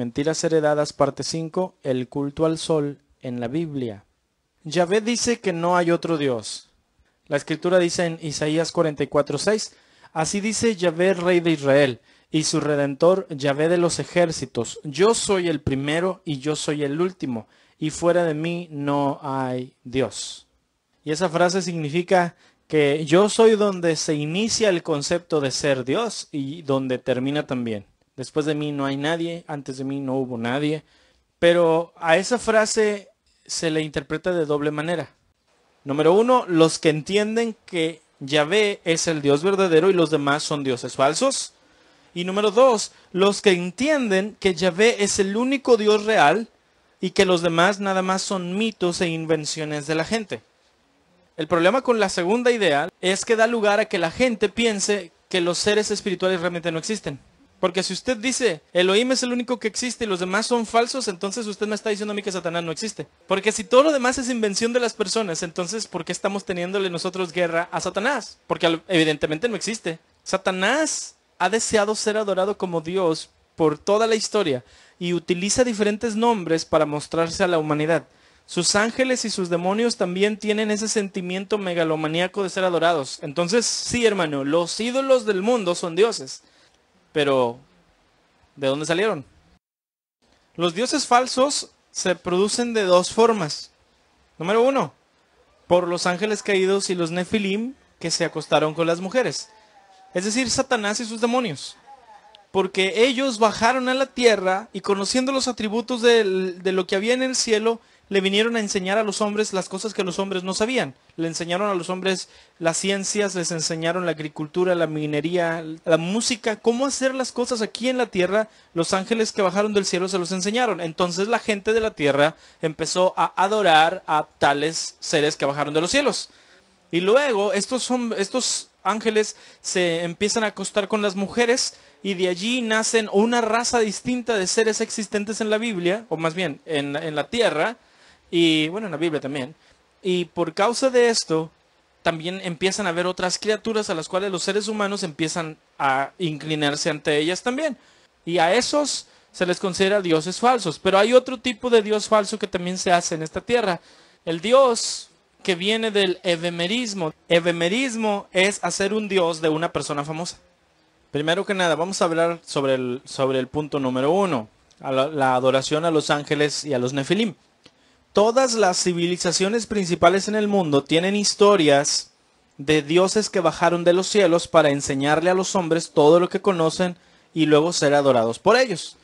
Mentiras heredadas, parte 5, el culto al sol en la Biblia. Yahvé dice que no hay otro Dios. La escritura dice en Isaías 44:6, así dice Yahvé, rey de Israel, y su redentor, Yahvé de los ejércitos, yo soy el primero y yo soy el último, y fuera de mí no hay Dios. Y esa frase significa que yo soy donde se inicia el concepto de ser Dios y donde termina también. Después de mí no hay nadie, antes de mí no hubo nadie. Pero a esa frase se le interpreta de doble manera. Número uno, los que entienden que Yahvé es el Dios verdadero y los demás son dioses falsos. Y número dos, los que entienden que Yahvé es el único Dios real y que los demás nada más son mitos e invenciones de la gente. El problema con la segunda idea es que da lugar a que la gente piense que los seres espirituales realmente no existen. Porque si usted dice, Elohim es el único que existe y los demás son falsos, entonces usted me está diciendo a mí que Satanás no existe. Porque si todo lo demás es invención de las personas, entonces ¿por qué estamos teniéndole nosotros guerra a Satanás? Porque evidentemente no existe. Satanás ha deseado ser adorado como Dios por toda la historia y utiliza diferentes nombres para mostrarse a la humanidad. Sus ángeles y sus demonios también tienen ese sentimiento megalomaníaco de ser adorados. Entonces, sí, hermano, los ídolos del mundo son dioses. Pero, ¿de dónde salieron? Los dioses falsos se producen de dos formas. Número uno, por los ángeles caídos y los nefilim que se acostaron con las mujeres. Es decir, Satanás y sus demonios. Porque ellos bajaron a la tierra y conociendo los atributos de, de lo que había en el cielo, le vinieron a enseñar a los hombres las cosas que los hombres no sabían. Le enseñaron a los hombres las ciencias, les enseñaron la agricultura, la minería, la música, cómo hacer las cosas aquí en la tierra. Los ángeles que bajaron del cielo se los enseñaron. Entonces la gente de la tierra empezó a adorar a tales seres que bajaron de los cielos. Y luego estos, son, estos ángeles se empiezan a acostar con las mujeres y de allí nacen una raza distinta de seres existentes en la Biblia, o más bien en, en la tierra, y bueno, en la Biblia también. Y por causa de esto, también empiezan a ver otras criaturas a las cuales los seres humanos empiezan a inclinarse ante ellas también. Y a esos se les considera dioses falsos. Pero hay otro tipo de dios falso que también se hace en esta tierra. El dios que viene del evemerismo. Evemerismo es hacer un dios de una persona famosa. Primero que nada, vamos a hablar sobre el, sobre el punto número uno, la, la adoración a los ángeles y a los nefilim todas las civilizaciones principales en el mundo tienen historias de dioses que bajaron de los cielos para enseñarle a los hombres todo lo que conocen y luego ser adorados por ellos.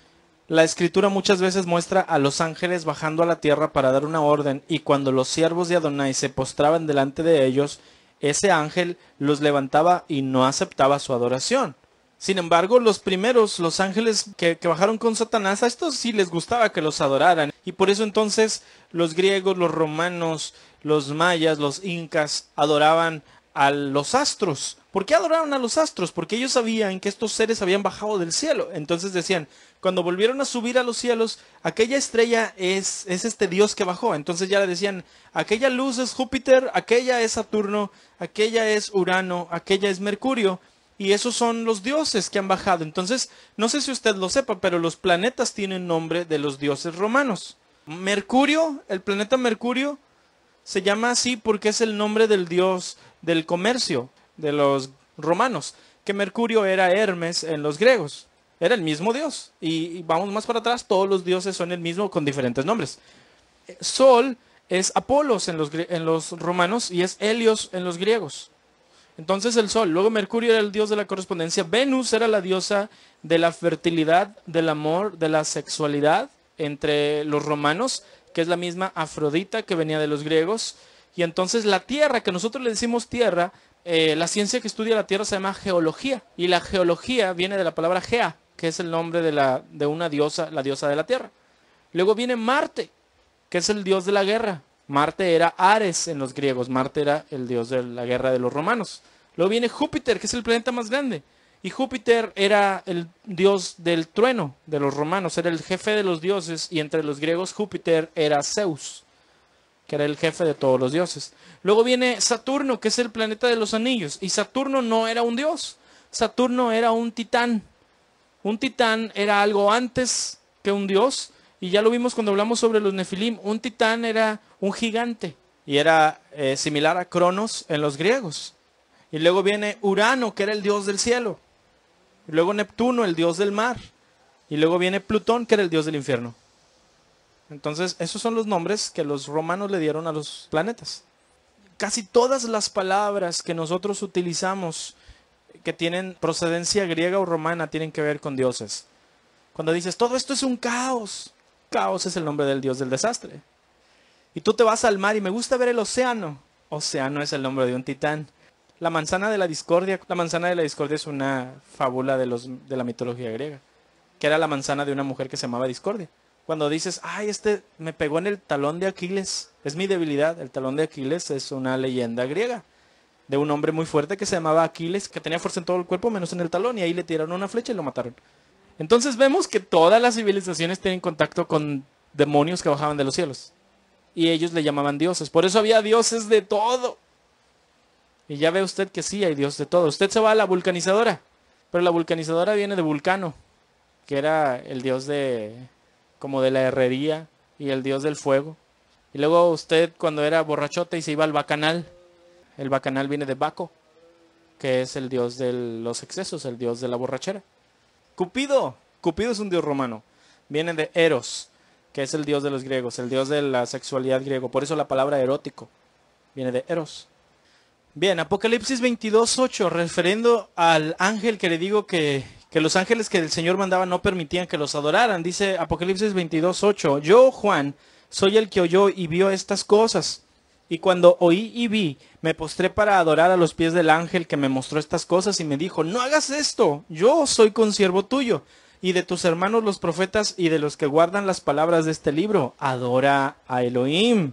La escritura muchas veces muestra a los ángeles bajando a la tierra para dar una orden y cuando los siervos de Adonai se postraban delante de ellos, ese ángel los levantaba y no aceptaba su adoración. Sin embargo, los primeros, los ángeles que, bajaron con Satanás, a estos sí les gustaba que los adoraran. Y por eso entonces los griegos, los romanos, los mayas, los incas adoraban a los astros. ¿Por qué adoraron a los astros? Porque ellos sabían que estos seres habían bajado del cielo. Entonces decían, cuando volvieron a subir a los cielos, aquella estrella es, es este dios que bajó. Entonces ya le decían, aquella luz es Júpiter, aquella es Saturno, aquella es Urano, aquella es Mercurio. Y esos son los dioses que han bajado. Entonces, no sé si usted lo sepa, pero los planetas tienen nombre de los dioses romanos. Mercurio, el planeta Mercurio, se llama así porque es el nombre del dios del comercio de los romanos, que Mercurio era Hermes en los griegos. Era el mismo dios. Y, vamos más para atrás, todos los dioses son el mismo con diferentes nombres. Sol es Apolos en los, en los romanos y es Helios en los griegos. Entonces el Sol, luego Mercurio era el dios de la correspondencia, Venus era la diosa de la fertilidad, del amor, de la sexualidad entre los romanos, que es la misma Afrodita que venía de los griegos, y entonces la Tierra, que nosotros le decimos Tierra, eh, la ciencia que estudia la Tierra se llama geología, y la geología viene de la palabra Gea, que es el nombre de, la, de una diosa, la diosa de la Tierra. Luego viene Marte, que es el dios de la guerra, Marte era Ares en los griegos, Marte era el dios de la guerra de los romanos. Luego viene Júpiter, que es el planeta más grande. Y Júpiter era el dios del trueno de los romanos, era el jefe de los dioses, y entre los griegos Júpiter era Zeus, que era el jefe de todos los dioses. Luego viene Saturno, que es el planeta de los anillos, y Saturno no era un dios, Saturno era un titán. Un titán era algo antes que un dios, y ya lo vimos cuando hablamos sobre los nefilim. Un titán era un gigante y era eh, similar a Cronos en los griegos. Y luego viene Urano, que era el dios del cielo. Y luego Neptuno, el dios del mar. Y luego viene Plutón, que era el dios del infierno. Entonces, esos son los nombres que los romanos le dieron a los planetas. Casi todas las palabras que nosotros utilizamos que tienen procedencia griega o romana tienen que ver con dioses. Cuando dices, todo esto es un caos, Caos es el nombre del dios del desastre. Y tú te vas al mar y me gusta ver el océano. Océano es el nombre de un titán. La manzana de la discordia, la manzana de la discordia es una fábula de, los, de la mitología griega, que era la manzana de una mujer que se llamaba Discordia. Cuando dices, ay, este me pegó en el talón de Aquiles, es mi debilidad. El talón de Aquiles es una leyenda griega de un hombre muy fuerte que se llamaba Aquiles, que tenía fuerza en todo el cuerpo menos en el talón, y ahí le tiraron una flecha y lo mataron. Entonces vemos que todas las civilizaciones tienen contacto con demonios que bajaban de los cielos. Y ellos le llamaban dioses. Por eso había dioses de todo. Y ya ve usted que sí, hay dios de todo. Usted se va a la vulcanizadora. Pero la vulcanizadora viene de Vulcano, que era el dios de como de la herrería y el dios del fuego. Y luego usted cuando era borrachote y se iba al bacanal, el bacanal viene de Baco, que es el dios de los excesos, el dios de la borrachera. Cupido. Cupido es un dios romano. Viene de Eros, que es el dios de los griegos, el dios de la sexualidad griego. Por eso la palabra erótico viene de Eros. Bien, Apocalipsis 22.8, referiendo al ángel que le digo que, los ángeles que el Señor mandaba no permitían que los adoraran. Dice Apocalipsis 22.8, yo, Juan, soy el que oyó y vio estas cosas. Y cuando oí y vi, me postré para adorar a los pies del ángel que me mostró estas cosas y me dijo, no hagas esto, yo soy consiervo tuyo y de tus hermanos los profetas y de los que guardan las palabras de este libro, adora a Elohim.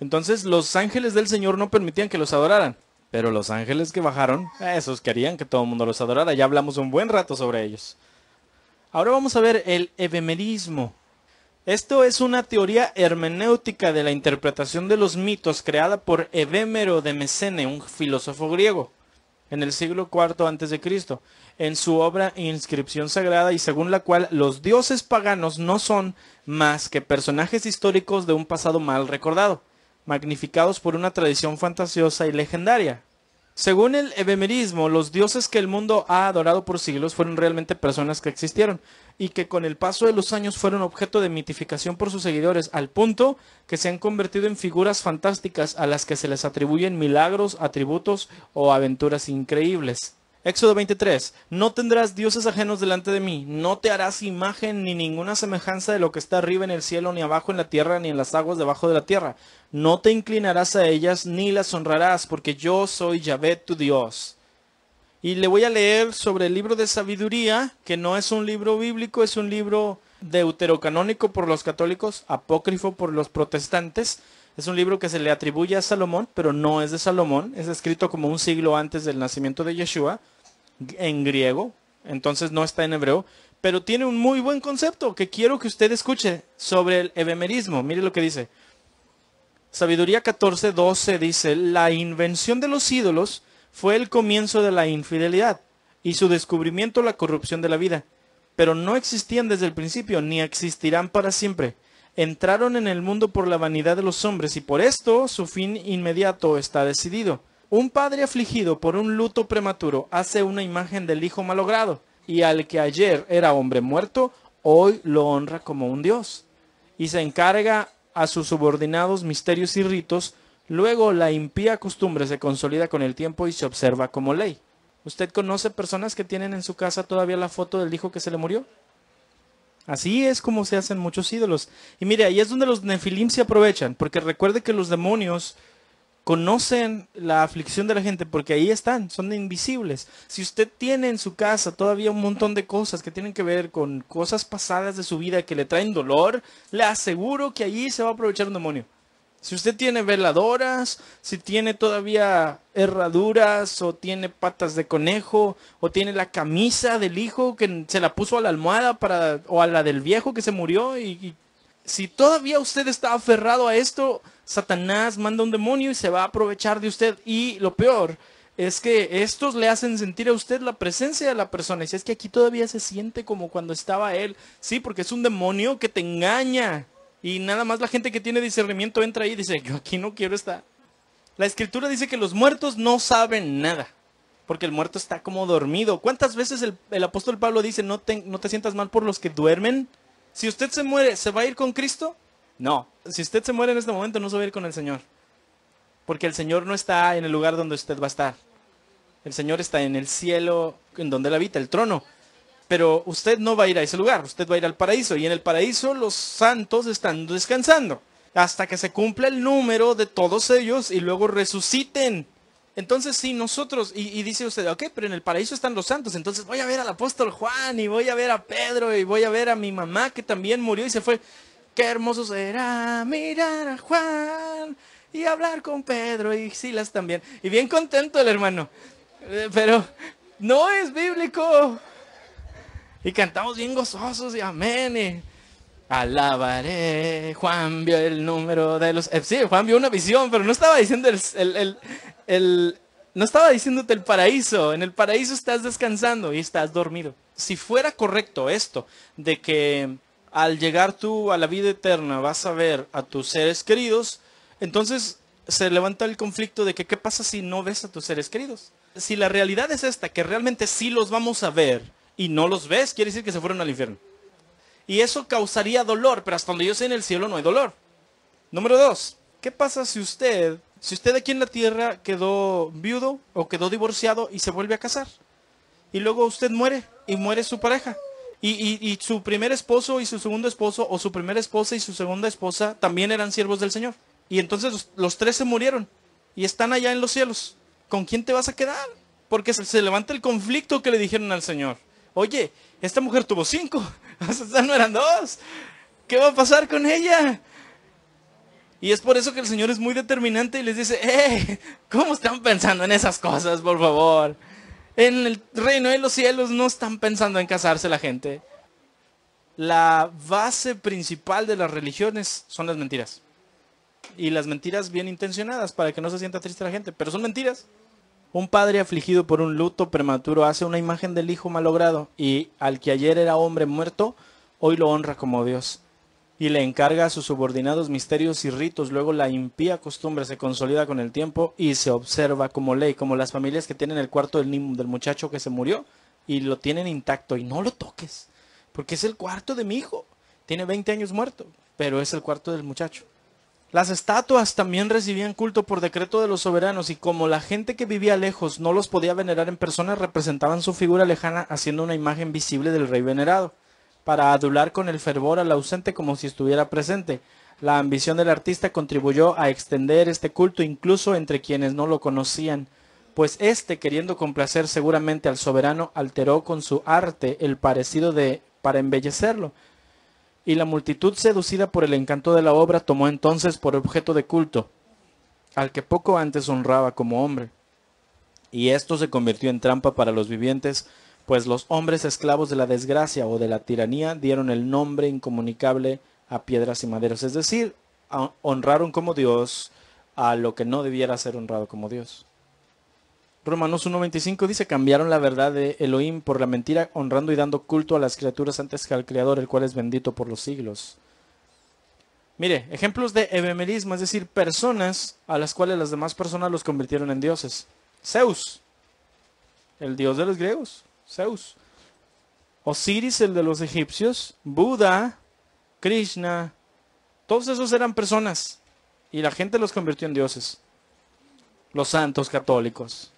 Entonces los ángeles del Señor no permitían que los adoraran, pero los ángeles que bajaron, esos querían que todo el mundo los adorara, ya hablamos un buen rato sobre ellos. Ahora vamos a ver el evemerismo. Esto es una teoría hermenéutica de la interpretación de los mitos creada por Evémero de Mesene, un filósofo griego, en el siglo IV a.C., en su obra Inscripción Sagrada y según la cual los dioses paganos no son más que personajes históricos de un pasado mal recordado, magnificados por una tradición fantasiosa y legendaria. Según el evemerismo, los dioses que el mundo ha adorado por siglos fueron realmente personas que existieron, y que con el paso de los años fueron objeto de mitificación por sus seguidores, al punto que se han convertido en figuras fantásticas a las que se les atribuyen milagros, atributos o aventuras increíbles. Éxodo 23. No tendrás dioses ajenos delante de mí, no te harás imagen ni ninguna semejanza de lo que está arriba en el cielo, ni abajo en la tierra, ni en las aguas debajo de la tierra. No te inclinarás a ellas, ni las honrarás, porque yo soy Yahvé tu Dios. Y le voy a leer sobre el libro de sabiduría, que no es un libro bíblico, es un libro deuterocanónico por los católicos, apócrifo por los protestantes. Es un libro que se le atribuye a Salomón, pero no es de Salomón. Es escrito como un siglo antes del nacimiento de Yeshua, en griego, entonces no está en hebreo. Pero tiene un muy buen concepto que quiero que usted escuche sobre el ebemerismo. Mire lo que dice. Sabiduría 14, 12 dice, la invención de los ídolos fue el comienzo de la infidelidad y su descubrimiento la corrupción de la vida. Pero no existían desde el principio, ni existirán para siempre. Entraron en el mundo por la vanidad de los hombres y por esto su fin inmediato está decidido. Un padre afligido por un luto prematuro hace una imagen del hijo malogrado, y al que ayer era hombre muerto, hoy lo honra como un dios. Y se encarga a sus subordinados misterios y ritos Luego la impía costumbre se consolida con el tiempo y se observa como ley. ¿Usted conoce personas que tienen en su casa todavía la foto del hijo que se le murió? Así es como se hacen muchos ídolos. Y mire, ahí es donde los nefilim se aprovechan, porque recuerde que los demonios conocen la aflicción de la gente porque ahí están, son invisibles. Si usted tiene en su casa todavía un montón de cosas que tienen que ver con cosas pasadas de su vida que le traen dolor, le aseguro que allí se va a aprovechar un demonio. Si usted tiene veladoras, si tiene todavía herraduras o tiene patas de conejo o tiene la camisa del hijo que se la puso a la almohada para o a la del viejo que se murió y, si todavía usted está aferrado a esto, Satanás manda un demonio y se va a aprovechar de usted y lo peor es que estos le hacen sentir a usted la presencia de la persona. Y si es que aquí todavía se siente como cuando estaba él, sí, porque es un demonio que te engaña y nada más la gente que tiene discernimiento entra ahí y dice, yo aquí no quiero estar. La escritura dice que los muertos no saben nada, porque el muerto está como dormido. ¿Cuántas veces el, apóstol Pablo dice, no te, no te sientas mal por los que duermen? Si usted se muere, ¿se va a ir con Cristo? No, si usted se muere en este momento, no se va a ir con el Señor. Porque el Señor no está en el lugar donde usted va a estar. El Señor está en el cielo, en donde Él habita, el trono. Pero usted no va a ir a ese lugar, usted va a ir al paraíso. Y en el paraíso los santos están descansando hasta que se cumpla el número de todos ellos y luego resuciten. Entonces, si nosotros, y, y, dice usted, ok, pero en el paraíso están los santos, entonces voy a ver al apóstol Juan y voy a ver a Pedro y voy a ver a mi mamá que también murió y se fue. Qué hermoso será mirar a Juan y hablar con Pedro y Silas también. Y bien contento el hermano, eh, pero no es bíblico. Y cantamos bien gozosos y amén. Y... Alabaré, Juan vio el número de los... Eh, sí, Juan vio una visión, pero no estaba diciendo el, el... No estaba diciéndote el paraíso. En el paraíso estás descansando y estás dormido. Si fuera correcto esto, de que al llegar tú a la vida eterna vas a ver a tus seres queridos, entonces se levanta el conflicto de que qué pasa si no ves a tus seres queridos. Si la realidad es esta, que realmente sí los vamos a ver, y no los ves, quiere decir que se fueron al infierno. Y eso causaría dolor, pero hasta donde yo sé en el cielo no hay dolor. Número dos, ¿qué pasa si usted, si usted aquí en la tierra quedó viudo o quedó divorciado y se vuelve a casar? Y luego usted muere y muere su pareja. Y, su primer esposo y su segundo esposo, o su primera esposa y su segunda esposa, también eran siervos del Señor. Y entonces los, tres se murieron y están allá en los cielos. ¿Con quién te vas a quedar? Porque se levanta el conflicto que le dijeron al Señor oye, esta mujer tuvo cinco, hasta no eran dos, ¿qué va a pasar con ella? Y es por eso que el Señor es muy determinante y les dice, ¡eh! ¿Cómo están pensando en esas cosas, por favor? En el reino de los cielos no están pensando en casarse la gente. La base principal de las religiones son las mentiras. Y las mentiras bien intencionadas para que no se sienta triste la gente, pero son mentiras. Un padre afligido por un luto prematuro hace una imagen del hijo malogrado y al que ayer era hombre muerto, hoy lo honra como Dios. Y le encarga a sus subordinados misterios y ritos. Luego la impía costumbre se consolida con el tiempo y se observa como ley, como las familias que tienen el cuarto del, del muchacho que se murió y lo tienen intacto y no lo toques, porque es el cuarto de mi hijo. Tiene 20 años muerto, pero es el cuarto del muchacho. Las estatuas también recibían culto por decreto de los soberanos y como la gente que vivía lejos no los podía venerar en persona, representaban su figura lejana haciendo una imagen visible del rey venerado, para adular con el fervor al ausente como si estuviera presente. La ambición del artista contribuyó a extender este culto incluso entre quienes no lo conocían, pues éste, queriendo complacer seguramente al soberano, alteró con su arte el parecido de para embellecerlo, y la multitud seducida por el encanto de la obra tomó entonces por objeto de culto al que poco antes honraba como hombre. Y esto se convirtió en trampa para los vivientes, pues los hombres esclavos de la desgracia o de la tiranía dieron el nombre incomunicable a piedras y maderas. es decir, honraron como Dios a lo que no debiera ser honrado como Dios. Romanos 1.25 dice, cambiaron la verdad de Elohim por la mentira, honrando y dando culto a las criaturas antes que al Creador, el cual es bendito por los siglos. Mire, ejemplos de ebemerismo, es decir, personas a las cuales las demás personas los convirtieron en dioses. Zeus, el dios de los griegos, Zeus. Osiris, el de los egipcios. Buda, Krishna. Todos esos eran personas y la gente los convirtió en dioses. Los santos católicos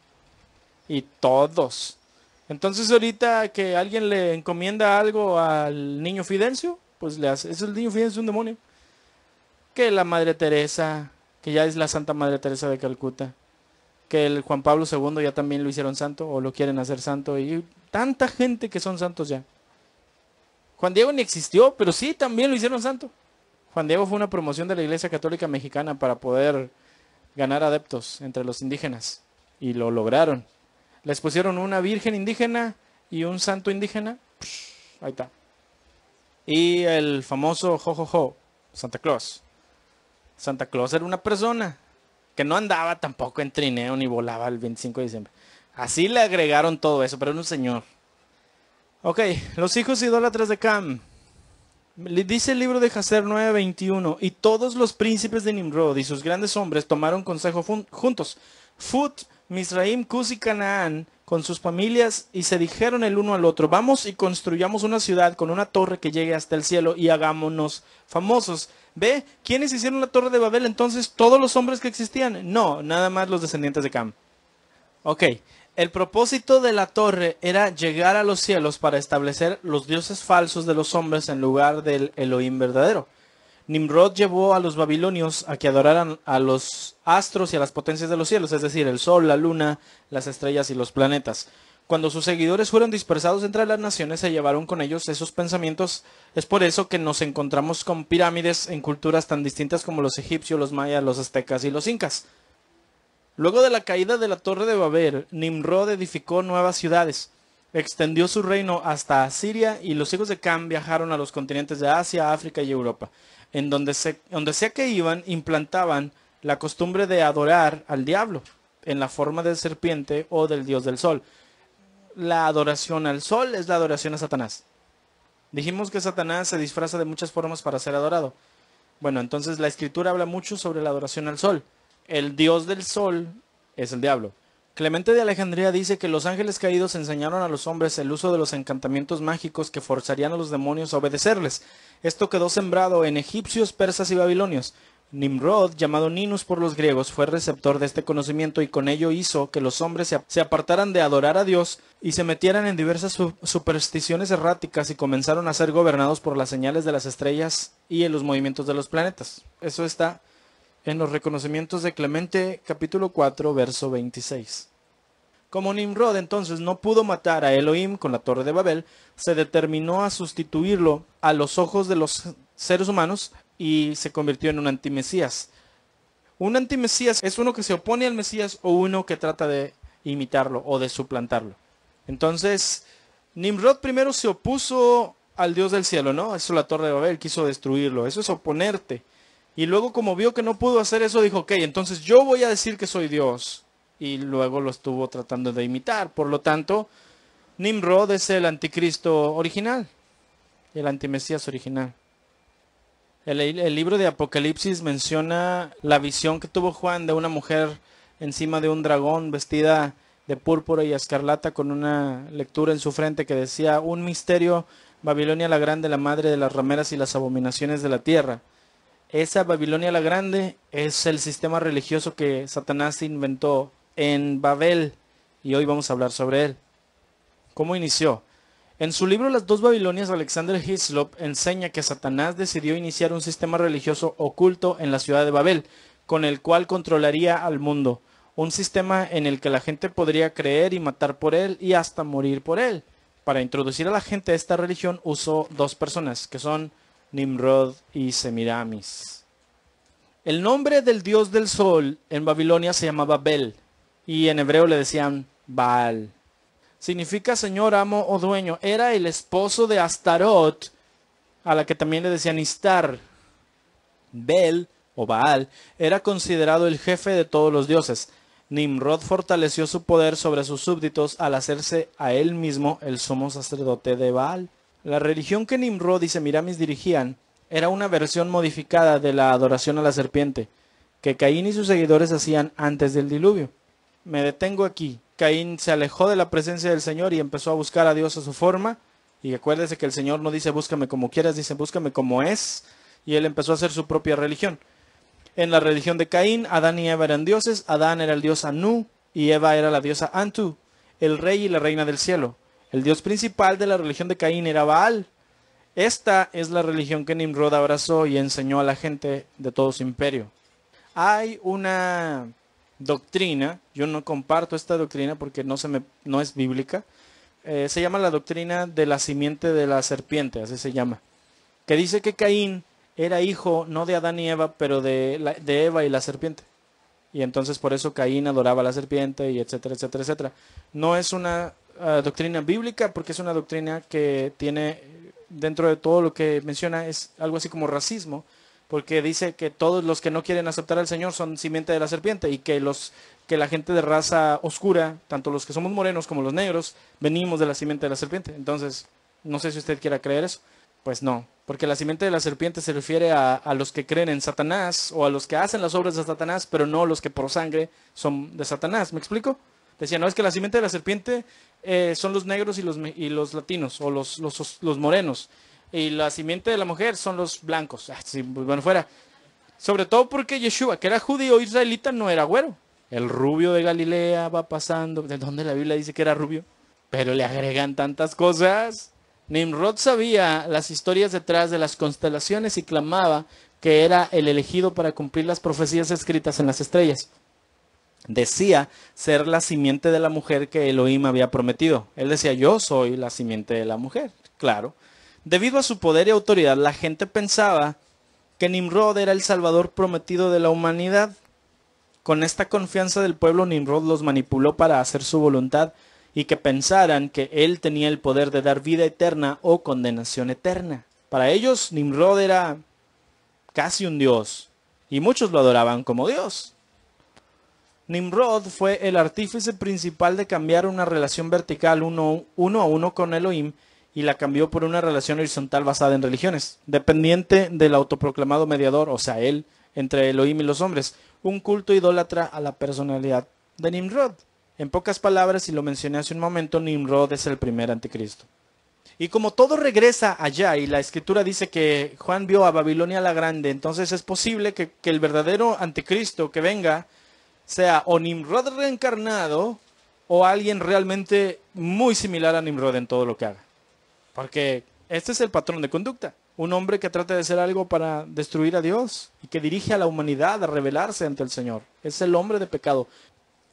y todos. Entonces ahorita que alguien le encomienda algo al niño Fidencio, pues le hace, es el niño Fidencio un demonio. Que la Madre Teresa, que ya es la Santa Madre Teresa de Calcuta, que el Juan Pablo II ya también lo hicieron santo o lo quieren hacer santo y tanta gente que son santos ya. Juan Diego ni existió, pero sí también lo hicieron santo. Juan Diego fue una promoción de la Iglesia Católica Mexicana para poder ganar adeptos entre los indígenas y lo lograron. Les pusieron una virgen indígena y un santo indígena. ahí está. Y el famoso jojojo, Santa Claus. Santa Claus era una persona que no andaba tampoco en trineo ni volaba el 25 de diciembre. Así le agregaron todo eso, pero era un señor. Ok, los hijos idólatras de Cam. dice el libro de Jacer 9:21, y todos los príncipes de Nimrod y sus grandes hombres tomaron consejo juntos. Fut Misraim, Cus y Canaán con sus familias y se dijeron el uno al otro, vamos y construyamos una ciudad con una torre que llegue hasta el cielo y hagámonos famosos. Ve, ¿quiénes hicieron la torre de Babel entonces? ¿Todos los hombres que existían? No, nada más los descendientes de Cam. Ok, el propósito de la torre era llegar a los cielos para establecer los dioses falsos de los hombres en lugar del Elohim verdadero. Nimrod llevó a los babilonios a que adoraran a los astros y a las potencias de los cielos, es decir, el sol, la luna, las estrellas y los planetas. Cuando sus seguidores fueron dispersados entre las naciones, se llevaron con ellos esos pensamientos. Es por eso que nos encontramos con pirámides en culturas tan distintas como los egipcios, los mayas, los aztecas y los incas. Luego de la caída de la Torre de Babel, Nimrod edificó nuevas ciudades, extendió su reino hasta Asiria y los hijos de Cam viajaron a los continentes de Asia, África y Europa en donde, se, donde sea que iban, implantaban la costumbre de adorar al diablo en la forma del serpiente o del dios del sol. La adoración al sol es la adoración a Satanás. Dijimos que Satanás se disfraza de muchas formas para ser adorado. Bueno, entonces la escritura habla mucho sobre la adoración al sol. El dios del sol es el diablo. Clemente de Alejandría dice que los ángeles caídos enseñaron a los hombres el uso de los encantamientos mágicos que forzarían a los demonios a obedecerles. Esto quedó sembrado en egipcios, persas y babilonios. Nimrod, llamado Ninus por los griegos, fue receptor de este conocimiento y con ello hizo que los hombres se apartaran de adorar a Dios y se metieran en diversas supersticiones erráticas y comenzaron a ser gobernados por las señales de las estrellas y en los movimientos de los planetas. Eso está en los reconocimientos de Clemente capítulo 4 verso 26. Como Nimrod entonces no pudo matar a Elohim con la torre de Babel, se determinó a sustituirlo a los ojos de los seres humanos y se convirtió en un antimesías. Un antimesías es uno que se opone al Mesías o uno que trata de imitarlo o de suplantarlo. Entonces, Nimrod primero se opuso al Dios del cielo, ¿no? Eso la torre de Babel quiso destruirlo. Eso es oponerte. Y luego como vio que no pudo hacer eso, dijo, ok, entonces yo voy a decir que soy Dios. Y luego lo estuvo tratando de imitar. Por lo tanto, Nimrod es el anticristo original, el antimesías original. El, el, libro de Apocalipsis menciona la visión que tuvo Juan de una mujer encima de un dragón vestida de púrpura y escarlata con una lectura en su frente que decía, un misterio, Babilonia la grande, la madre de las rameras y las abominaciones de la tierra. Esa Babilonia la Grande es el sistema religioso que Satanás inventó en Babel y hoy vamos a hablar sobre él. ¿Cómo inició? En su libro Las dos Babilonias, Alexander Hislop enseña que Satanás decidió iniciar un sistema religioso oculto en la ciudad de Babel, con el cual controlaría al mundo, un sistema en el que la gente podría creer y matar por él y hasta morir por él. Para introducir a la gente a esta religión usó dos personas, que son Nimrod y Semiramis. El nombre del dios del sol en Babilonia se llamaba Bel y en hebreo le decían Baal. Significa señor, amo o oh dueño. Era el esposo de Astarot, a la que también le decían Istar. Bel o Baal era considerado el jefe de todos los dioses. Nimrod fortaleció su poder sobre sus súbditos al hacerse a él mismo el sumo sacerdote de Baal. La religión que Nimrod y Semiramis dirigían era una versión modificada de la adoración a la serpiente, que Caín y sus seguidores hacían antes del diluvio. Me detengo aquí. Caín se alejó de la presencia del Señor y empezó a buscar a Dios a su forma. Y acuérdese que el Señor no dice búscame como quieras, dice búscame como es. Y él empezó a hacer su propia religión. En la religión de Caín, Adán y Eva eran dioses. Adán era el dios Anu y Eva era la diosa Antu, el rey y la reina del cielo. El dios principal de la religión de Caín era Baal. Esta es la religión que Nimrod abrazó y enseñó a la gente de todo su imperio. Hay una doctrina, yo no comparto esta doctrina porque no, es bíblica, eh, se llama la doctrina de la simiente de la serpiente, así se llama, que dice que Caín era hijo no de Adán y Eva, pero de, Eva y la serpiente. Y entonces por eso Caín adoraba a la serpiente y etcétera, etcétera, etcétera. No es una eh, doctrina bíblica porque es una doctrina que tiene dentro de todo lo que menciona es algo así como racismo, porque dice que todos los que no quieren aceptar al Señor son simiente de la serpiente y que los que la gente de raza oscura, tanto los que somos morenos como los negros, venimos de la simiente de la serpiente. Entonces, no sé si usted quiera creer eso. Pues no, porque la simiente de la serpiente se refiere a, a los que creen en Satanás o a los que hacen las obras de Satanás, pero no los que por sangre son de Satanás. ¿Me explico? decía no, es que la simiente de la serpiente eh, son los negros y los, y los latinos, o los, los, morenos. Y la simiente de la mujer son los blancos. Ah, pues, bueno, fuera. Sobre todo porque Yeshua, que era judío israelita, no era güero. El rubio de Galilea va pasando, de donde la Biblia dice que era rubio. Pero le agregan tantas cosas. Nimrod sabía las historias detrás de las constelaciones y clamaba que era el elegido para cumplir las profecías escritas en las estrellas decía ser la simiente de la mujer que Elohim había prometido. Él decía, yo soy la simiente de la mujer, claro. Debido a su poder y autoridad, la gente pensaba que Nimrod era el salvador prometido de la humanidad. Con esta confianza del pueblo, Nimrod los manipuló para hacer su voluntad y que pensaran que él tenía el poder de dar vida eterna o condenación eterna. Para ellos, Nimrod era casi un dios y muchos lo adoraban como dios. Nimrod fue el artífice principal de cambiar una relación vertical uno, a uno con Elohim y la cambió por una relación horizontal basada en religiones, dependiente del autoproclamado mediador, o sea, él, entre Elohim y los hombres, un culto idólatra a la personalidad de Nimrod. En pocas palabras, y lo mencioné hace un momento, Nimrod es el primer anticristo. Y como todo regresa allá y la escritura dice que Juan vio a Babilonia la Grande, entonces es posible que el verdadero anticristo que venga sea o Nimrod reencarnado o alguien realmente muy similar a Nimrod en todo lo que haga. Porque este es el patrón de conducta. Un hombre que trata de hacer algo para destruir a Dios y que dirige a la humanidad a rebelarse ante el Señor. Es el hombre de pecado.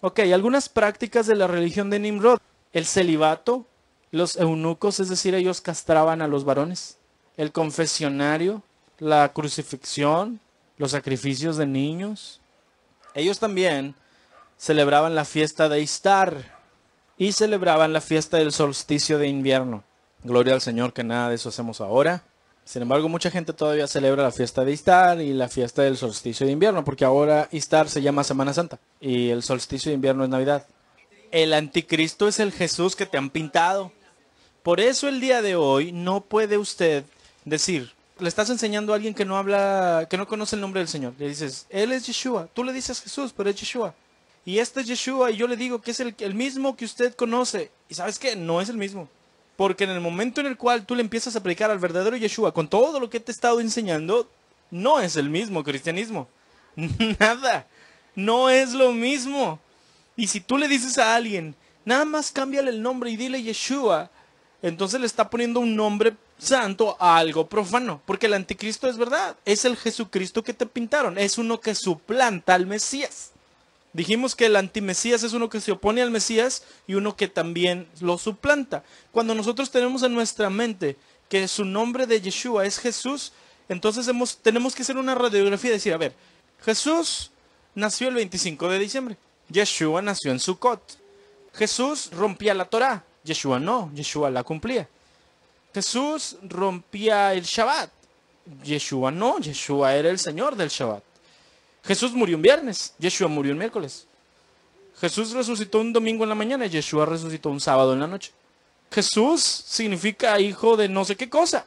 Ok, algunas prácticas de la religión de Nimrod. El celibato, los eunucos, es decir, ellos castraban a los varones. El confesionario, la crucifixión, los sacrificios de niños, ellos también celebraban la fiesta de Istar y celebraban la fiesta del solsticio de invierno. Gloria al Señor que nada de eso hacemos ahora. Sin embargo, mucha gente todavía celebra la fiesta de Istar y la fiesta del solsticio de invierno, porque ahora Istar se llama Semana Santa y el solsticio de invierno es Navidad. El anticristo es el Jesús que te han pintado. Por eso el día de hoy no puede usted decir, le estás enseñando a alguien que no habla, que no conoce el nombre del Señor. Le dices, Él es Yeshua. Tú le dices Jesús, pero es Yeshua. Y este es Yeshua, y yo le digo que es el, mismo que usted conoce. Y sabes que no es el mismo. Porque en el momento en el cual tú le empiezas a predicar al verdadero Yeshua con todo lo que te he estado enseñando, no es el mismo cristianismo. Nada. No es lo mismo. Y si tú le dices a alguien, nada más cámbiale el nombre y dile Yeshua, entonces le está poniendo un nombre santo a algo profano, porque el anticristo es verdad, es el Jesucristo que te pintaron, es uno que suplanta al Mesías. Dijimos que el antimesías es uno que se opone al Mesías y uno que también lo suplanta. Cuando nosotros tenemos en nuestra mente que su nombre de Yeshua es Jesús, entonces tenemos que hacer una radiografía y decir, a ver, Jesús nació el 25 de diciembre, Yeshua nació en Sukkot, Jesús rompía la Torah, Yeshua no, Yeshua la cumplía. Jesús rompía el Shabbat. Yeshua no, Yeshua era el Señor del Shabbat. Jesús murió un viernes, Yeshua murió un miércoles. Jesús resucitó un domingo en la mañana, Yeshua resucitó un sábado en la noche. Jesús significa hijo de no sé qué cosa.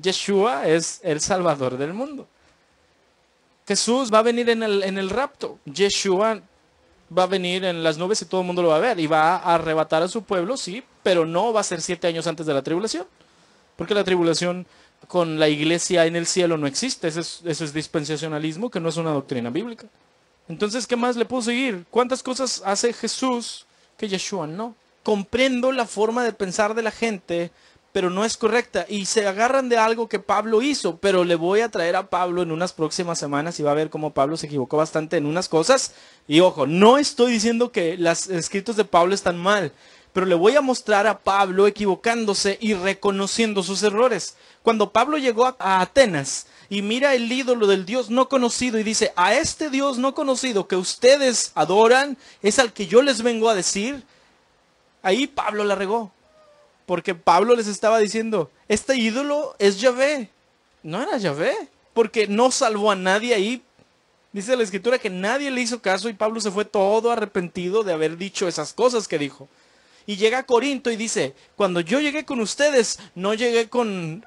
Yeshua es el salvador del mundo. Jesús va a venir en el, en el rapto. Yeshua va a venir en las nubes y todo el mundo lo va a ver y va a arrebatar a su pueblo, sí, pero no va a ser siete años antes de la tribulación, porque la tribulación con la iglesia en el cielo no existe, Ese es, es dispensacionalismo que no es una doctrina bíblica. Entonces, ¿qué más le puedo seguir? ¿Cuántas cosas hace Jesús que Yeshua no? Comprendo la forma de pensar de la gente pero no es correcta. Y se agarran de algo que Pablo hizo, pero le voy a traer a Pablo en unas próximas semanas y va a ver cómo Pablo se equivocó bastante en unas cosas. Y ojo, no estoy diciendo que los escritos de Pablo están mal, pero le voy a mostrar a Pablo equivocándose y reconociendo sus errores. Cuando Pablo llegó a Atenas, y mira el ídolo del Dios no conocido y dice, a este Dios no conocido que ustedes adoran es al que yo les vengo a decir, ahí Pablo la regó. Porque Pablo les estaba diciendo, este ídolo es Yahvé. No era Yahvé, porque no salvó a nadie ahí. Dice la escritura que nadie le hizo caso y Pablo se fue todo arrepentido de haber dicho esas cosas que dijo. Y llega a Corinto y dice, cuando yo llegué con ustedes, no llegué con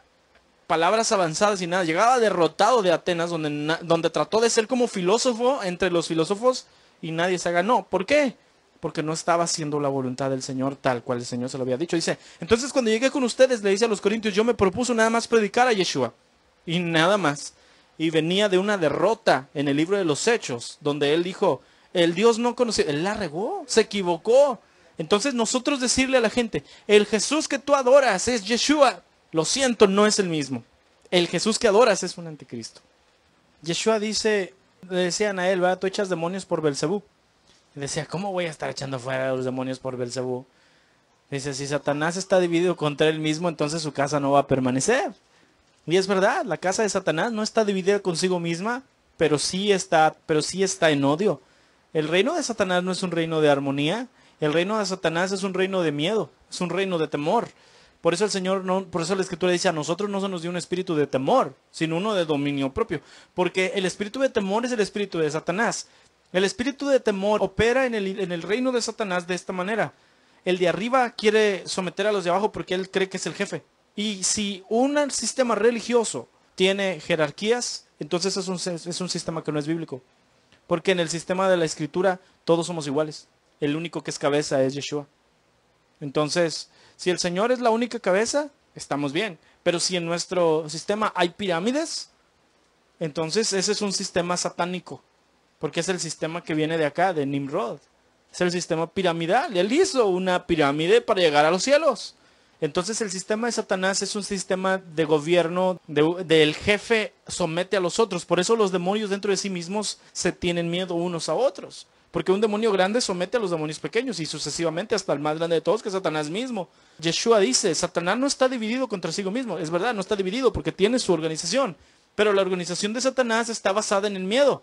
palabras avanzadas y nada, llegaba derrotado de Atenas, donde, donde trató de ser como filósofo entre los filósofos y nadie se ganó. ¿Por qué? porque no estaba haciendo la voluntad del Señor tal cual el Señor se lo había dicho. Dice, entonces cuando llegué con ustedes, le dice a los corintios, yo me propuso nada más predicar a Yeshua y nada más. Y venía de una derrota en el libro de los Hechos, donde él dijo, el Dios no conoció, él la regó, se equivocó. Entonces nosotros decirle a la gente, el Jesús que tú adoras es Yeshua, lo siento, no es el mismo. El Jesús que adoras es un anticristo. Yeshua dice, le decían a él, va, tú echas demonios por Belcebú decía, ¿cómo voy a estar echando fuera a los demonios por Belcebú? Dice, si Satanás está dividido contra él mismo, entonces su casa no va a permanecer. Y es verdad, la casa de Satanás no está dividida consigo misma, pero sí está, pero sí está en odio. El reino de Satanás no es un reino de armonía, el reino de Satanás es un reino de miedo, es un reino de temor. Por eso el Señor, no, por eso la Escritura dice, a nosotros no se nos dio un espíritu de temor, sino uno de dominio propio. Porque el espíritu de temor es el espíritu de Satanás. El espíritu de temor opera en el, reino de Satanás de esta manera. El de arriba quiere someter a los de abajo porque él cree que es el jefe. Y si un sistema religioso tiene jerarquías, entonces es un, es un sistema que no es bíblico. Porque en el sistema de la escritura todos somos iguales. El único que es cabeza es Yeshua. Entonces, si el Señor es la única cabeza, estamos bien. Pero si en nuestro sistema hay pirámides, entonces ese es un sistema satánico porque es el sistema que viene de acá, de Nimrod. Es el sistema piramidal. Él hizo una pirámide para llegar a los cielos. Entonces el sistema de Satanás es un sistema de gobierno del jefe somete a los otros. Por eso los demonios dentro de sí mismos se tienen miedo unos a otros. Porque un demonio grande somete a los demonios pequeños y sucesivamente hasta el más grande de todos, que es Satanás mismo. Yeshua dice, Satanás no está dividido contra sí mismo. Es verdad, no está dividido porque tiene su organización. Pero la organización de Satanás está basada en el miedo.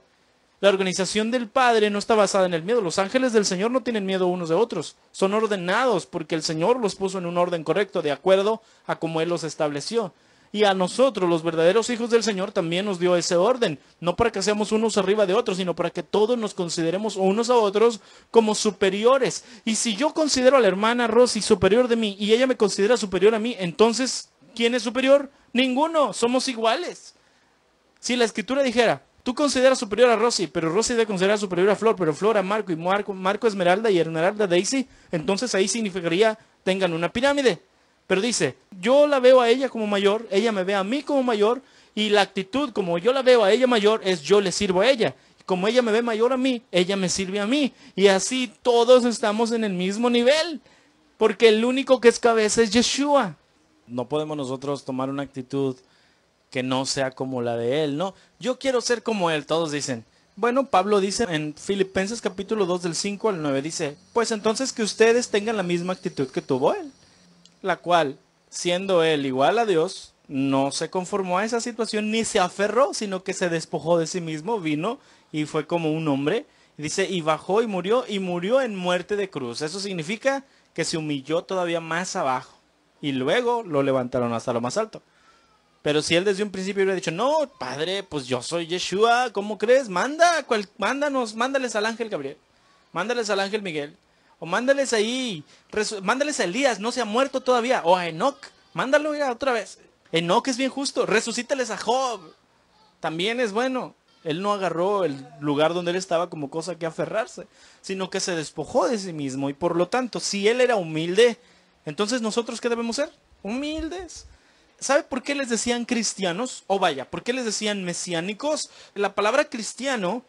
La organización del Padre no está basada en el miedo. Los ángeles del Señor no tienen miedo unos de otros. Son ordenados porque el Señor los puso en un orden correcto, de acuerdo a como Él los estableció. Y a nosotros, los verdaderos hijos del Señor, también nos dio ese orden. No para que seamos unos arriba de otros, sino para que todos nos consideremos unos a otros como superiores. Y si yo considero a la hermana Rosy superior de mí y ella me considera superior a mí, entonces, ¿quién es superior? Ninguno, somos iguales. Si la escritura dijera, Tú consideras superior a Rosy, pero Rosy debe considerar superior a Flor, pero Flor a Marco y Marco, Marco Esmeralda y Esmeralda Daisy, entonces ahí significaría tengan una pirámide. Pero dice, yo la veo a ella como mayor, ella me ve a mí como mayor y la actitud como yo la veo a ella mayor es yo le sirvo a ella. Como ella me ve mayor a mí, ella me sirve a mí. Y así todos estamos en el mismo nivel, porque el único que es cabeza es Yeshua. No podemos nosotros tomar una actitud que no sea como la de él, ¿no? Yo quiero ser como él, todos dicen. Bueno, Pablo dice en Filipenses capítulo 2 del 5 al 9, dice, pues entonces que ustedes tengan la misma actitud que tuvo él, la cual, siendo él igual a Dios, no se conformó a esa situación ni se aferró, sino que se despojó de sí mismo, vino y fue como un hombre. Dice, y bajó y murió, y murió en muerte de cruz. Eso significa que se humilló todavía más abajo. Y luego lo levantaron hasta lo más alto. Pero si él desde un principio hubiera dicho, no, padre, pues yo soy Yeshua, ¿cómo crees? Manda, cual, mándanos, mándales al ángel Gabriel, mándales al ángel Miguel, o mándales ahí, mándales a Elías, no se ha muerto todavía, o a Enoch, mándalo ya otra vez. Enoch es bien justo, resucítales a Job, también es bueno. Él no agarró el lugar donde él estaba como cosa que aferrarse, sino que se despojó de sí mismo y por lo tanto, si él era humilde, entonces nosotros qué debemos ser? Humildes. ¿Sabe por qué les decían cristianos? O vaya, ¿por qué les decían mesiánicos? La palabra cristiano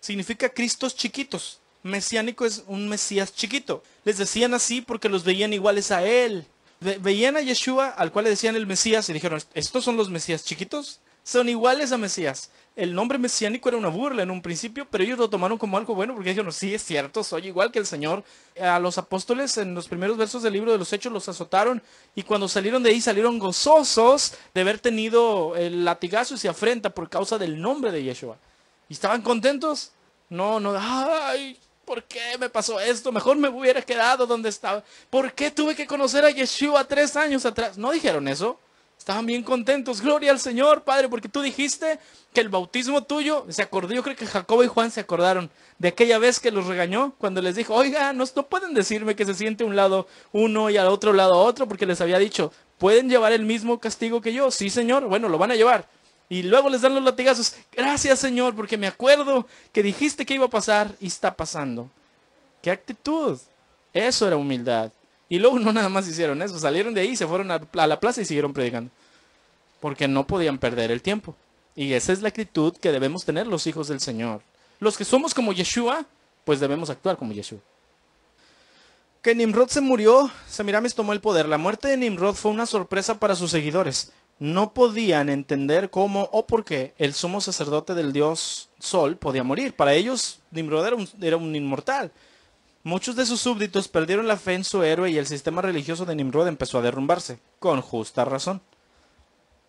significa Cristos chiquitos. Mesiánico es un Mesías chiquito. Les decían así porque los veían iguales a él. veían a Yeshua, al cual le decían el Mesías, y dijeron, ¿estos son los Mesías chiquitos? son iguales a Mesías. El nombre mesiánico era una burla en un principio, pero ellos lo tomaron como algo bueno porque dijeron, sí, es cierto, soy igual que el Señor. A los apóstoles en los primeros versos del libro de los Hechos los azotaron y cuando salieron de ahí salieron gozosos de haber tenido el latigazo y se afrenta por causa del nombre de Yeshua. ¿Y estaban contentos? No, no, ay, ¿por qué me pasó esto? Mejor me hubiera quedado donde estaba. ¿Por qué tuve que conocer a Yeshua tres años atrás? No dijeron eso. Estaban bien contentos. Gloria al Señor, Padre, porque tú dijiste que el bautismo tuyo se acordó. Yo creo que Jacobo y Juan se acordaron de aquella vez que los regañó cuando les dijo, oiga, no, no pueden decirme que se siente un lado uno y al otro lado otro, porque les había dicho, ¿pueden llevar el mismo castigo que yo? Sí, Señor. Bueno, lo van a llevar. Y luego les dan los latigazos. Gracias, Señor, porque me acuerdo que dijiste que iba a pasar y está pasando. ¡Qué actitud! Eso era humildad. Y luego no nada más hicieron eso, salieron de ahí, se fueron a, la plaza y siguieron predicando porque no podían perder el tiempo. Y esa es la actitud que debemos tener los hijos del Señor. Los que somos como Yeshua, pues debemos actuar como Yeshua. Que Nimrod se murió, Semiramis tomó el poder. La muerte de Nimrod fue una sorpresa para sus seguidores. No podían entender cómo o por qué el sumo sacerdote del dios Sol podía morir. Para ellos, Nimrod era un, era un inmortal. Muchos de sus súbditos perdieron la fe en su héroe y el sistema religioso de Nimrod empezó a derrumbarse, con justa razón.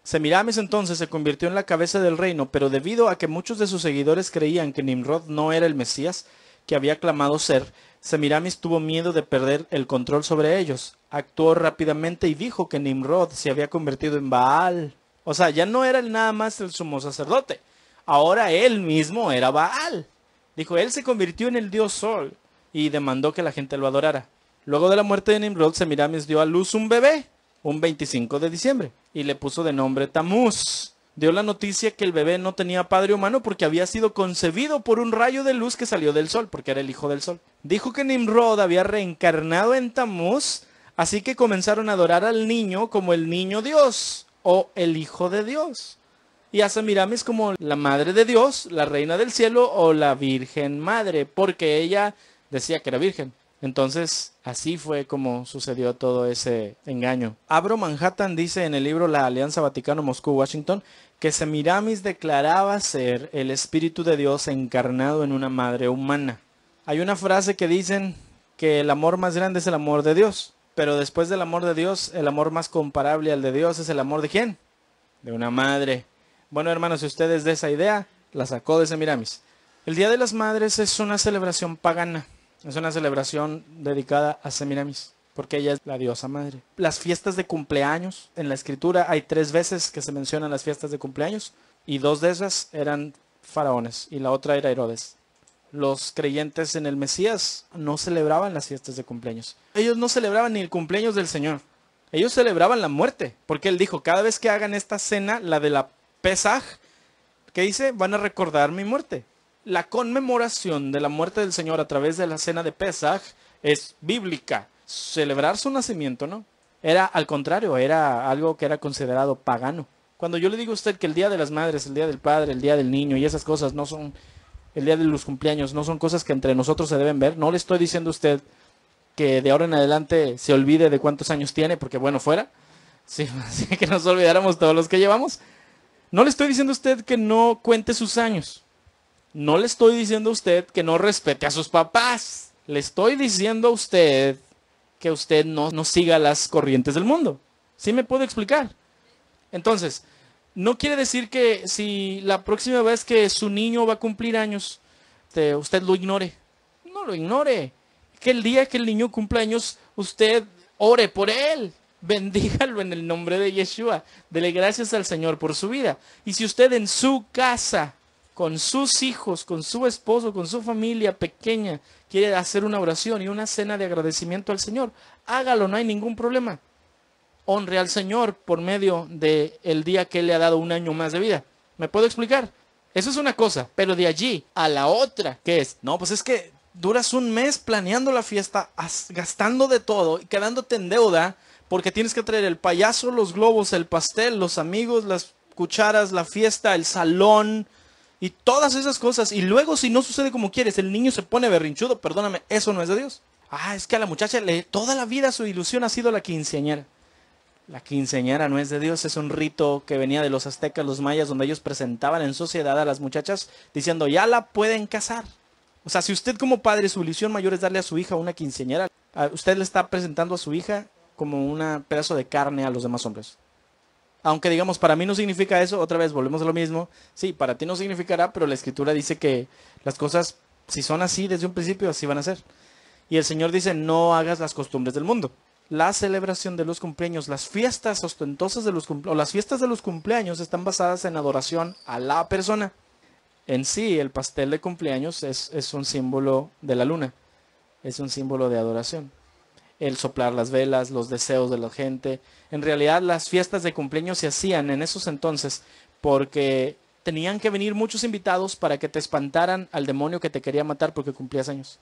Semiramis entonces se convirtió en la cabeza del reino, pero debido a que muchos de sus seguidores creían que Nimrod no era el Mesías que había clamado ser, Semiramis tuvo miedo de perder el control sobre ellos. Actuó rápidamente y dijo que Nimrod se había convertido en Baal. O sea, ya no era nada más el sumo sacerdote. Ahora él mismo era Baal. Dijo, él se convirtió en el dios Sol y demandó que la gente lo adorara. Luego de la muerte de Nimrod, Semiramis dio a luz un bebé un 25 de diciembre y le puso de nombre Tamuz. Dio la noticia que el bebé no tenía padre humano porque había sido concebido por un rayo de luz que salió del sol, porque era el hijo del sol. Dijo que Nimrod había reencarnado en Tamuz, así que comenzaron a adorar al niño como el niño Dios o el hijo de Dios. Y a Samiram es como la madre de Dios, la reina del cielo o la Virgen Madre, porque ella decía que era virgen. Entonces, así fue como sucedió todo ese engaño. Abro Manhattan dice en el libro La Alianza Vaticano-Moscú-Washington que Semiramis declaraba ser el Espíritu de Dios encarnado en una madre humana. Hay una frase que dicen que el amor más grande es el amor de Dios, pero después del amor de Dios, el amor más comparable al de Dios es el amor de quién? De una madre. Bueno, hermanos, si ustedes de esa idea, la sacó de Semiramis. El Día de las Madres es una celebración pagana es una celebración dedicada a Semiramis, porque ella es la diosa madre. Las fiestas de cumpleaños, en la escritura hay tres veces que se mencionan las fiestas de cumpleaños, y dos de esas eran faraones y la otra era Herodes. Los creyentes en el Mesías no celebraban las fiestas de cumpleaños. Ellos no celebraban ni el cumpleaños del Señor. Ellos celebraban la muerte, porque él dijo, cada vez que hagan esta cena, la de la Pesaj, que dice, van a recordar mi muerte la conmemoración de la muerte del Señor a través de la cena de Pesaj es bíblica. Celebrar su nacimiento, ¿no? Era al contrario, era algo que era considerado pagano. Cuando yo le digo a usted que el Día de las Madres, el Día del Padre, el Día del Niño y esas cosas no son, el Día de los cumpleaños no son cosas que entre nosotros se deben ver, no le estoy diciendo a usted que de ahora en adelante se olvide de cuántos años tiene, porque bueno, fuera, sí, así que nos olvidáramos todos los que llevamos. No le estoy diciendo a usted que no cuente sus años, no le estoy diciendo a usted que no respete a sus papás. Le estoy diciendo a usted que usted no, no siga las corrientes del mundo. ¿Sí me puedo explicar? Entonces, no quiere decir que si la próxima vez que su niño va a cumplir años, usted lo ignore. No lo ignore. Que el día que el niño cumpla años, usted ore por él. Bendígalo en el nombre de Yeshua. Dele gracias al Señor por su vida. Y si usted en su casa con sus hijos, con su esposo, con su familia pequeña, quiere hacer una oración y una cena de agradecimiento al Señor, hágalo, no hay ningún problema. Honre al Señor por medio del día que le ha dado un año más de vida. ¿Me puedo explicar? Eso es una cosa, pero de allí a la otra, ¿qué es? No, pues es que duras un mes planeando la fiesta, gastando de todo y quedándote en deuda porque tienes que traer el payaso, los globos, el pastel, los amigos, las cucharas, la fiesta, el salón, y todas esas cosas. Y luego si no sucede como quieres, el niño se pone berrinchudo, perdóname, eso no es de Dios. Ah, es que a la muchacha le, toda la vida su ilusión ha sido la quinceañera. La quinceañera no es de Dios, es un rito que venía de los aztecas, los mayas, donde ellos presentaban en sociedad a las muchachas diciendo, ya la pueden casar. O sea, si usted como padre su ilusión mayor es darle a su hija una quinceañera, usted le está presentando a su hija como un pedazo de carne a los demás hombres aunque digamos, para mí no significa eso, otra vez volvemos a lo mismo, sí, para ti no significará, pero la escritura dice que las cosas, si son así desde un principio, así van a ser. Y el Señor dice, no hagas las costumbres del mundo. La celebración de los cumpleaños, las fiestas ostentosas de los cumpleaños, las fiestas de los cumpleaños están basadas en adoración a la persona. En sí, el pastel de cumpleaños es, es un símbolo de la luna, es un símbolo de adoración el soplar las velas, los deseos de la gente. En realidad las fiestas de cumpleaños se hacían en esos entonces porque tenían que venir muchos invitados para que te espantaran al demonio que te quería matar porque cumplías años.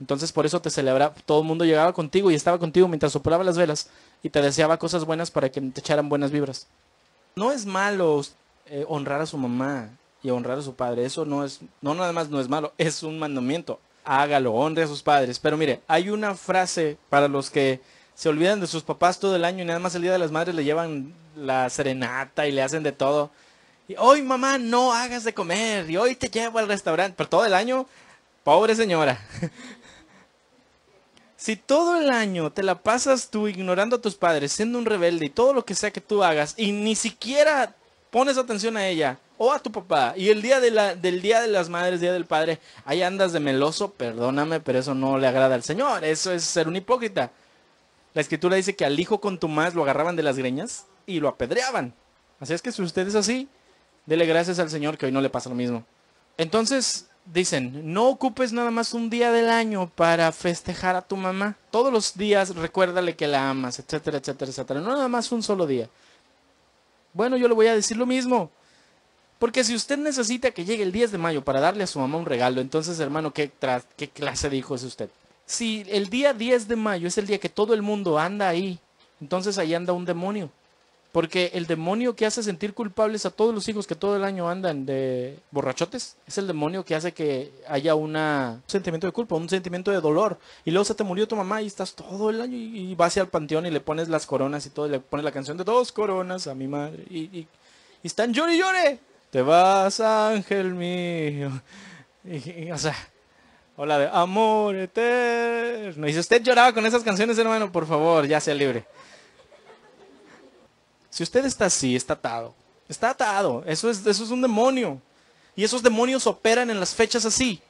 Entonces por eso te celebraba, todo el mundo llegaba contigo y estaba contigo mientras soplaba las velas y te deseaba cosas buenas para que te echaran buenas vibras. No es malo eh, honrar a su mamá y honrar a su padre, eso no es, no nada más no es malo, es un mandamiento hágalo, honre a sus padres. Pero mire, hay una frase para los que se olvidan de sus papás todo el año y nada más el Día de las Madres le llevan la serenata y le hacen de todo. Y hoy mamá, no hagas de comer y hoy te llevo al restaurante, pero todo el año, pobre señora. si todo el año te la pasas tú ignorando a tus padres, siendo un rebelde y todo lo que sea que tú hagas y ni siquiera pones atención a ella o a tu papá. Y el día de del Día de las Madres, Día del Padre, ahí andas de meloso, perdóname, pero eso no le agrada al Señor, eso es ser un hipócrita. La escritura dice que al hijo con tu más lo agarraban de las greñas y lo apedreaban. Así es que si usted es así, dele gracias al Señor que hoy no le pasa lo mismo. Entonces, dicen, no ocupes nada más un día del año para festejar a tu mamá. Todos los días recuérdale que la amas, etcétera, etcétera, etcétera. No nada más un solo día. Bueno, yo le voy a decir lo mismo. Porque si usted necesita que llegue el 10 de mayo para darle a su mamá un regalo, entonces, hermano, ¿qué, qué clase de hijo es usted? Si el día 10 de mayo es el día que todo el mundo anda ahí, entonces ahí anda un demonio. Porque el demonio que hace sentir culpables a todos los hijos que todo el año andan de borrachotes es el demonio que hace que haya un sentimiento de culpa, un sentimiento de dolor. Y luego se te murió tu mamá y estás todo el año y, vas al panteón y le pones las coronas y todo, le pones la canción de dos coronas a mi madre. Y, están llore llore. Te vas, ángel mío. o sea, hola, de amor eterno. Y si usted lloraba con esas canciones, hermano, por favor, ya sea libre. Si usted está así, está atado. Está atado. Eso es, eso es un demonio. Y esos demonios operan en las fechas así.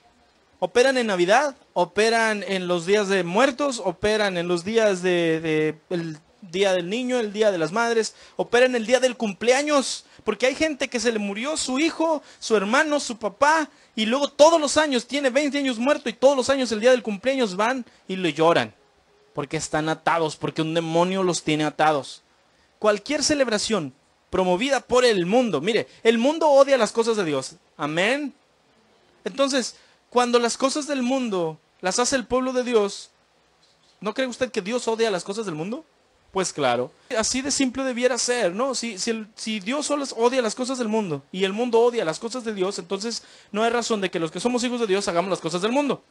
Operan en Navidad, operan en los días de muertos, operan en los días de, el día del niño, el día de las madres, operan el día del cumpleaños, porque hay gente que se le murió su hijo, su hermano, su papá, y luego todos los años tiene 20 años muerto y todos los años el día del cumpleaños van y le lloran, porque están atados, porque un demonio los tiene atados cualquier celebración promovida por el mundo, mire, el mundo odia las cosas de Dios. Amén. Entonces, cuando las cosas del mundo las hace el pueblo de Dios, ¿no cree usted que Dios odia las cosas del mundo? Pues claro, así de simple debiera ser, ¿no? Si, si, Dios solo odia las cosas del mundo y el mundo odia las cosas de Dios, entonces no hay razón de que los que somos hijos de Dios hagamos las cosas del mundo.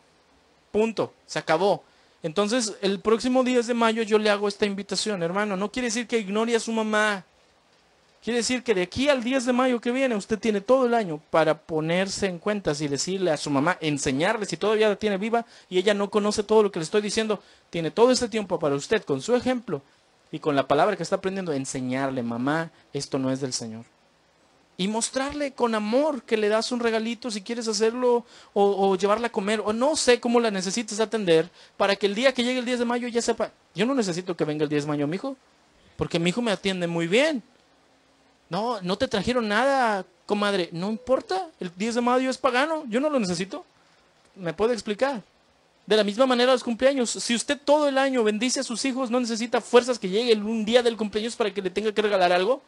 Punto, se acabó. Entonces, el próximo 10 de mayo yo le hago esta invitación, hermano. No quiere decir que ignore a su mamá. Quiere decir que de aquí al 10 de mayo que viene, usted tiene todo el año para ponerse en cuentas y decirle a su mamá, enseñarle si todavía la tiene viva y ella no conoce todo lo que le estoy diciendo. Tiene todo este tiempo para usted, con su ejemplo y con la palabra que está aprendiendo, enseñarle, mamá, esto no es del Señor y mostrarle con amor que le das un regalito si quieres hacerlo o, llevarla a comer o no sé cómo la necesitas atender para que el día que llegue el 10 de mayo ya sepa, yo no necesito que venga el 10 de mayo mi hijo, porque mi hijo me atiende muy bien. No, no te trajeron nada, comadre, no importa, el 10 de mayo es pagano, yo no lo necesito. ¿Me puede explicar? De la misma manera los cumpleaños. Si usted todo el año bendice a sus hijos, no necesita fuerzas que llegue un día del cumpleaños para que le tenga que regalar algo.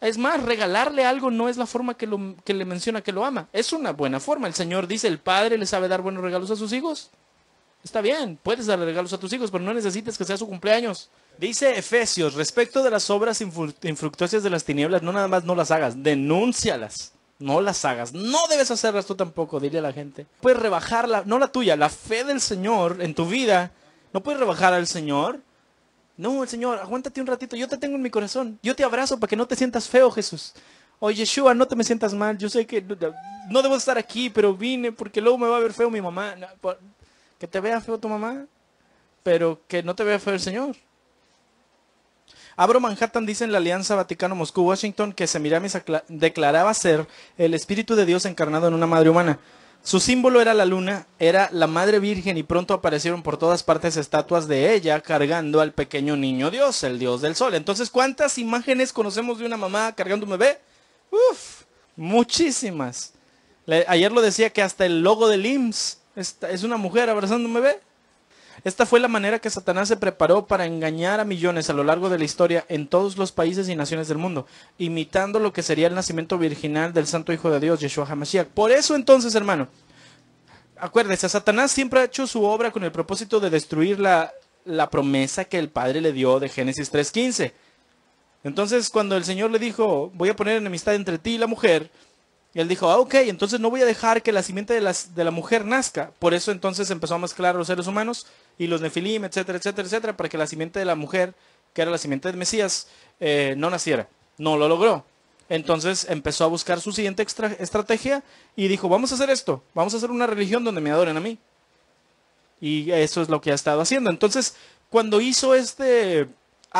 Es más, regalarle algo no es la forma que, que le menciona que lo ama. Es una buena forma. El Señor dice, el Padre le sabe dar buenos regalos a sus hijos. Está bien, puedes darle regalos a tus hijos, pero no necesitas que sea su cumpleaños. Dice Efesios, respecto de las obras infructuosas de las tinieblas, no nada más no las hagas, denúncialas. No las hagas. No debes hacerlas tú tampoco, dile a la gente. Puedes rebajarla, no la tuya, la fe del Señor en tu vida. No puedes rebajar al Señor no, el Señor, aguántate un ratito, yo te tengo en mi corazón. Yo te abrazo para que no te sientas feo, Jesús. Oye, oh, Yeshua, no te me sientas mal. Yo sé que no debo estar aquí, pero vine porque luego me va a ver feo mi mamá. Que te vea feo tu mamá, pero que no te vea feo el Señor. Abro Manhattan dice en la Alianza Vaticano-Moscú-Washington que Semiramis declaraba ser el Espíritu de Dios encarnado en una madre humana. Su símbolo era la luna, era la Madre Virgen y pronto aparecieron por todas partes estatuas de ella cargando al pequeño niño Dios, el Dios del Sol. Entonces, ¿cuántas imágenes conocemos de una mamá cargando un bebé? Uf, muchísimas. ayer lo decía que hasta el logo del IMSS es una mujer abrazando un bebé. Esta fue la manera que Satanás se preparó para engañar a millones a lo largo de la historia en todos los países y naciones del mundo, imitando lo que sería el nacimiento virginal del Santo Hijo de Dios, Yeshua HaMashiach. Por eso entonces, hermano, acuérdese, Satanás siempre ha hecho su obra con el propósito de destruir la, la promesa que el Padre le dio de Génesis 3.15. Entonces, cuando el Señor le dijo, voy a poner enemistad entre ti y la mujer, y él dijo, ah, ok, entonces no voy a dejar que la simiente de, de la mujer nazca. Por eso entonces empezó a mezclar a los seres humanos y los nefilim, etcétera, etcétera, etcétera, para que la simiente de la mujer, que era la simiente del Mesías, eh, no naciera. No lo logró. Entonces empezó a buscar su siguiente estrategia y dijo, vamos a hacer esto, vamos a hacer una religión donde me adoren a mí. Y eso es lo que ha estado haciendo. Entonces, cuando hizo este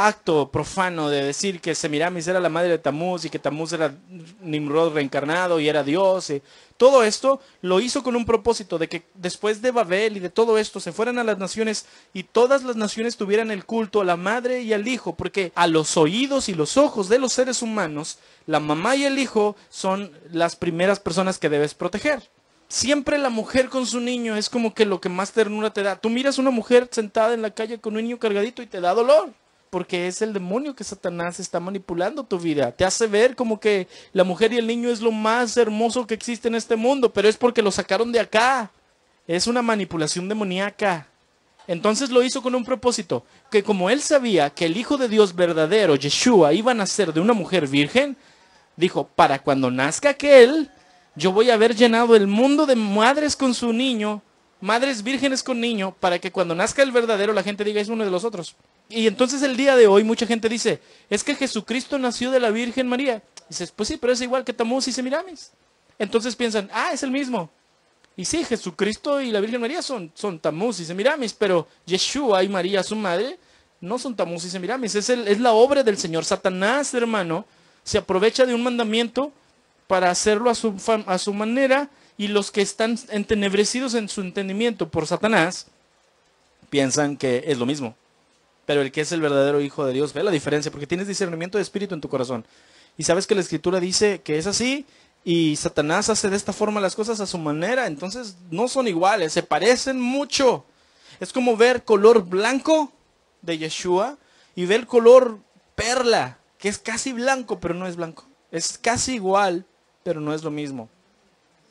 acto profano de decir que Semiramis era la madre de Tamuz y que Tamuz era Nimrod reencarnado y era Dios. Y eh, todo esto lo hizo con un propósito de que después de Babel y de todo esto se fueran a las naciones y todas las naciones tuvieran el culto a la madre y al hijo, porque a los oídos y los ojos de los seres humanos, la mamá y el hijo son las primeras personas que debes proteger siempre la mujer con su niño es como que lo que más ternura te da. Tú miras una mujer sentada en la calle con un niño cargadito y te da dolor porque es el demonio que Satanás está manipulando tu vida. Te hace ver como que la mujer y el niño es lo más hermoso que existe en este mundo, pero es porque lo sacaron de acá. Es una manipulación demoníaca. Entonces lo hizo con un propósito, que como él sabía que el Hijo de Dios verdadero, Yeshua, iba a nacer de una mujer virgen, dijo, para cuando nazca aquel, yo voy a haber llenado el mundo de madres con su niño madres vírgenes con niño para que cuando nazca el verdadero la gente diga es uno de los otros. Y entonces el día de hoy mucha gente dice, es que Jesucristo nació de la Virgen María. Y dices, pues sí, pero es igual que Tamuz y Semiramis. Entonces piensan, ah, es el mismo. Y sí, Jesucristo y la Virgen María son, son Tamuz y Semiramis, pero Yeshua y María, su madre, no son Tamuz y Semiramis. Es, es la obra del Señor. Satanás, hermano, se aprovecha de un mandamiento para hacerlo a su, a su manera y los que están entenebrecidos en su entendimiento por Satanás piensan que es lo mismo. Pero el que es el verdadero hijo de Dios ve la diferencia porque tienes discernimiento de espíritu en tu corazón. Y sabes que la escritura dice que es así y Satanás hace de esta forma las cosas a su manera. Entonces no son iguales, se parecen mucho. Es como ver color blanco de Yeshua y ver color perla, que es casi blanco, pero no es blanco. Es casi igual, pero no es lo mismo.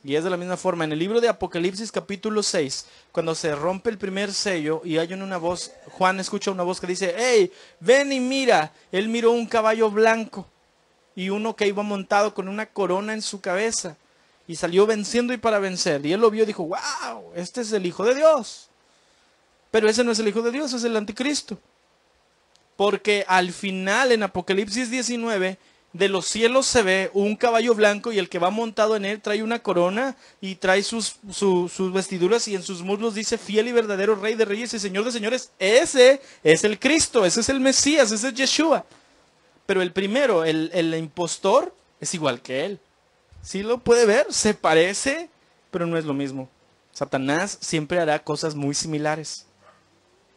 Y es de la misma forma, en el libro de Apocalipsis capítulo 6, cuando se rompe el primer sello y hay una voz, Juan escucha una voz que dice, hey, ven y mira, él miró un caballo blanco y uno que iba montado con una corona en su cabeza y salió venciendo y para vencer. Y él lo vio y dijo, wow, este es el Hijo de Dios. Pero ese no es el Hijo de Dios, es el anticristo. Porque al final en Apocalipsis 19, de los cielos se ve un caballo blanco y el que va montado en él trae una corona y trae sus, sus vestiduras y en sus muslos dice fiel y verdadero rey de reyes y señor de señores. Ese es el Cristo, ese es el Mesías, ese es Yeshua. Pero el primero, el, el impostor, es igual que él. Si lo puede ver, se parece, pero no es lo mismo. Satanás siempre hará cosas muy similares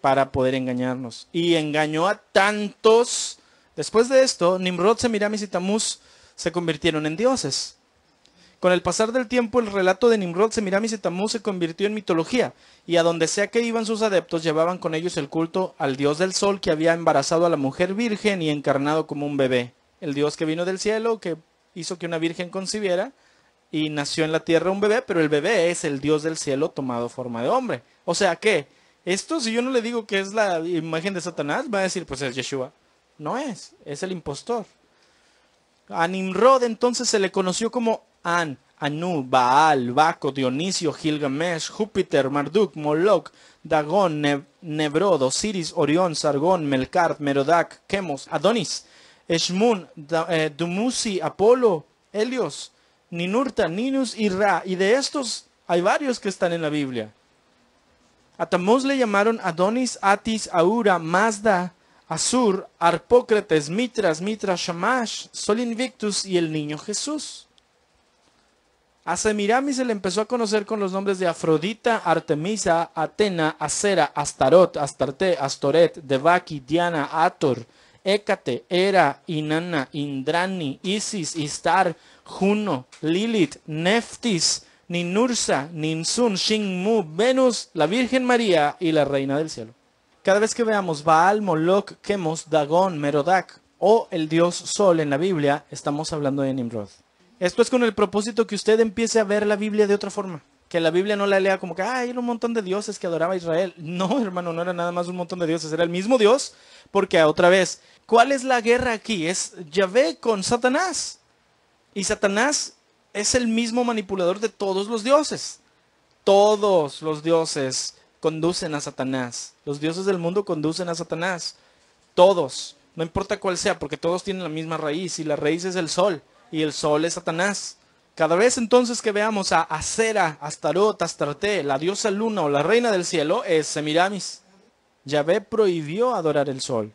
para poder engañarnos. Y engañó a tantos Después de esto, Nimrod, Semiramis y Tamuz se convirtieron en dioses. Con el pasar del tiempo, el relato de Nimrod, Semiramis y Tamuz se convirtió en mitología, y a donde sea que iban sus adeptos llevaban con ellos el culto al dios del sol que había embarazado a la mujer virgen y encarnado como un bebé. El dios que vino del cielo, que hizo que una virgen concibiera, y nació en la tierra un bebé, pero el bebé es el dios del cielo tomado forma de hombre. O sea que, esto si yo no le digo que es la imagen de Satanás, va a decir, pues es Yeshua. No es, es el impostor. A Nimrod entonces se le conoció como An, Anu, Baal, Baco, Dionisio, Gilgamesh, Júpiter, Marduk, Moloch, Dagón, Nebrodo, Siris, Orión, Sargón, Melkart, Merodac, Chemos, Adonis, Eshmun, eh, Dumusi, Apolo, Helios, Ninurta, Ninus y Ra. Y de estos hay varios que están en la Biblia. A Tamuz le llamaron Adonis, Atis, Aura, Mazda, Asur, Arpócrates, Mitras, Mitras, Shamash, Sol Invictus y el niño Jesús. A Semiramis se le empezó a conocer con los nombres de Afrodita, Artemisa, Atena, Acera, Astarot, Astarte, Astoret, Devaki, Diana, Ator, Hécate, Era, Inanna, Indrani, Isis, Istar, Juno, Lilith, Neftis, Ninursa, Ninsun, Shinmu, Venus, la Virgen María y la Reina del Cielo. Cada vez que veamos Baal, Moloch, Chemos, Dagón, Merodach o el dios Sol en la Biblia, estamos hablando de Nimrod. Esto es con el propósito que usted empiece a ver la Biblia de otra forma. Que la Biblia no la lea como que, hay un montón de dioses que adoraba Israel. No, hermano, no era nada más un montón de dioses, era el mismo Dios. Porque otra vez, ¿cuál es la guerra aquí? Es Yahvé con Satanás. Y Satanás es el mismo manipulador de todos los dioses. Todos los dioses conducen a Satanás. Los dioses del mundo conducen a Satanás. Todos, no importa cuál sea, porque todos tienen la misma raíz y la raíz es el sol y el sol es Satanás. Cada vez entonces que veamos a Acera, Astarot, Astarte, la diosa luna o la reina del cielo es Semiramis. Yahvé prohibió adorar el sol.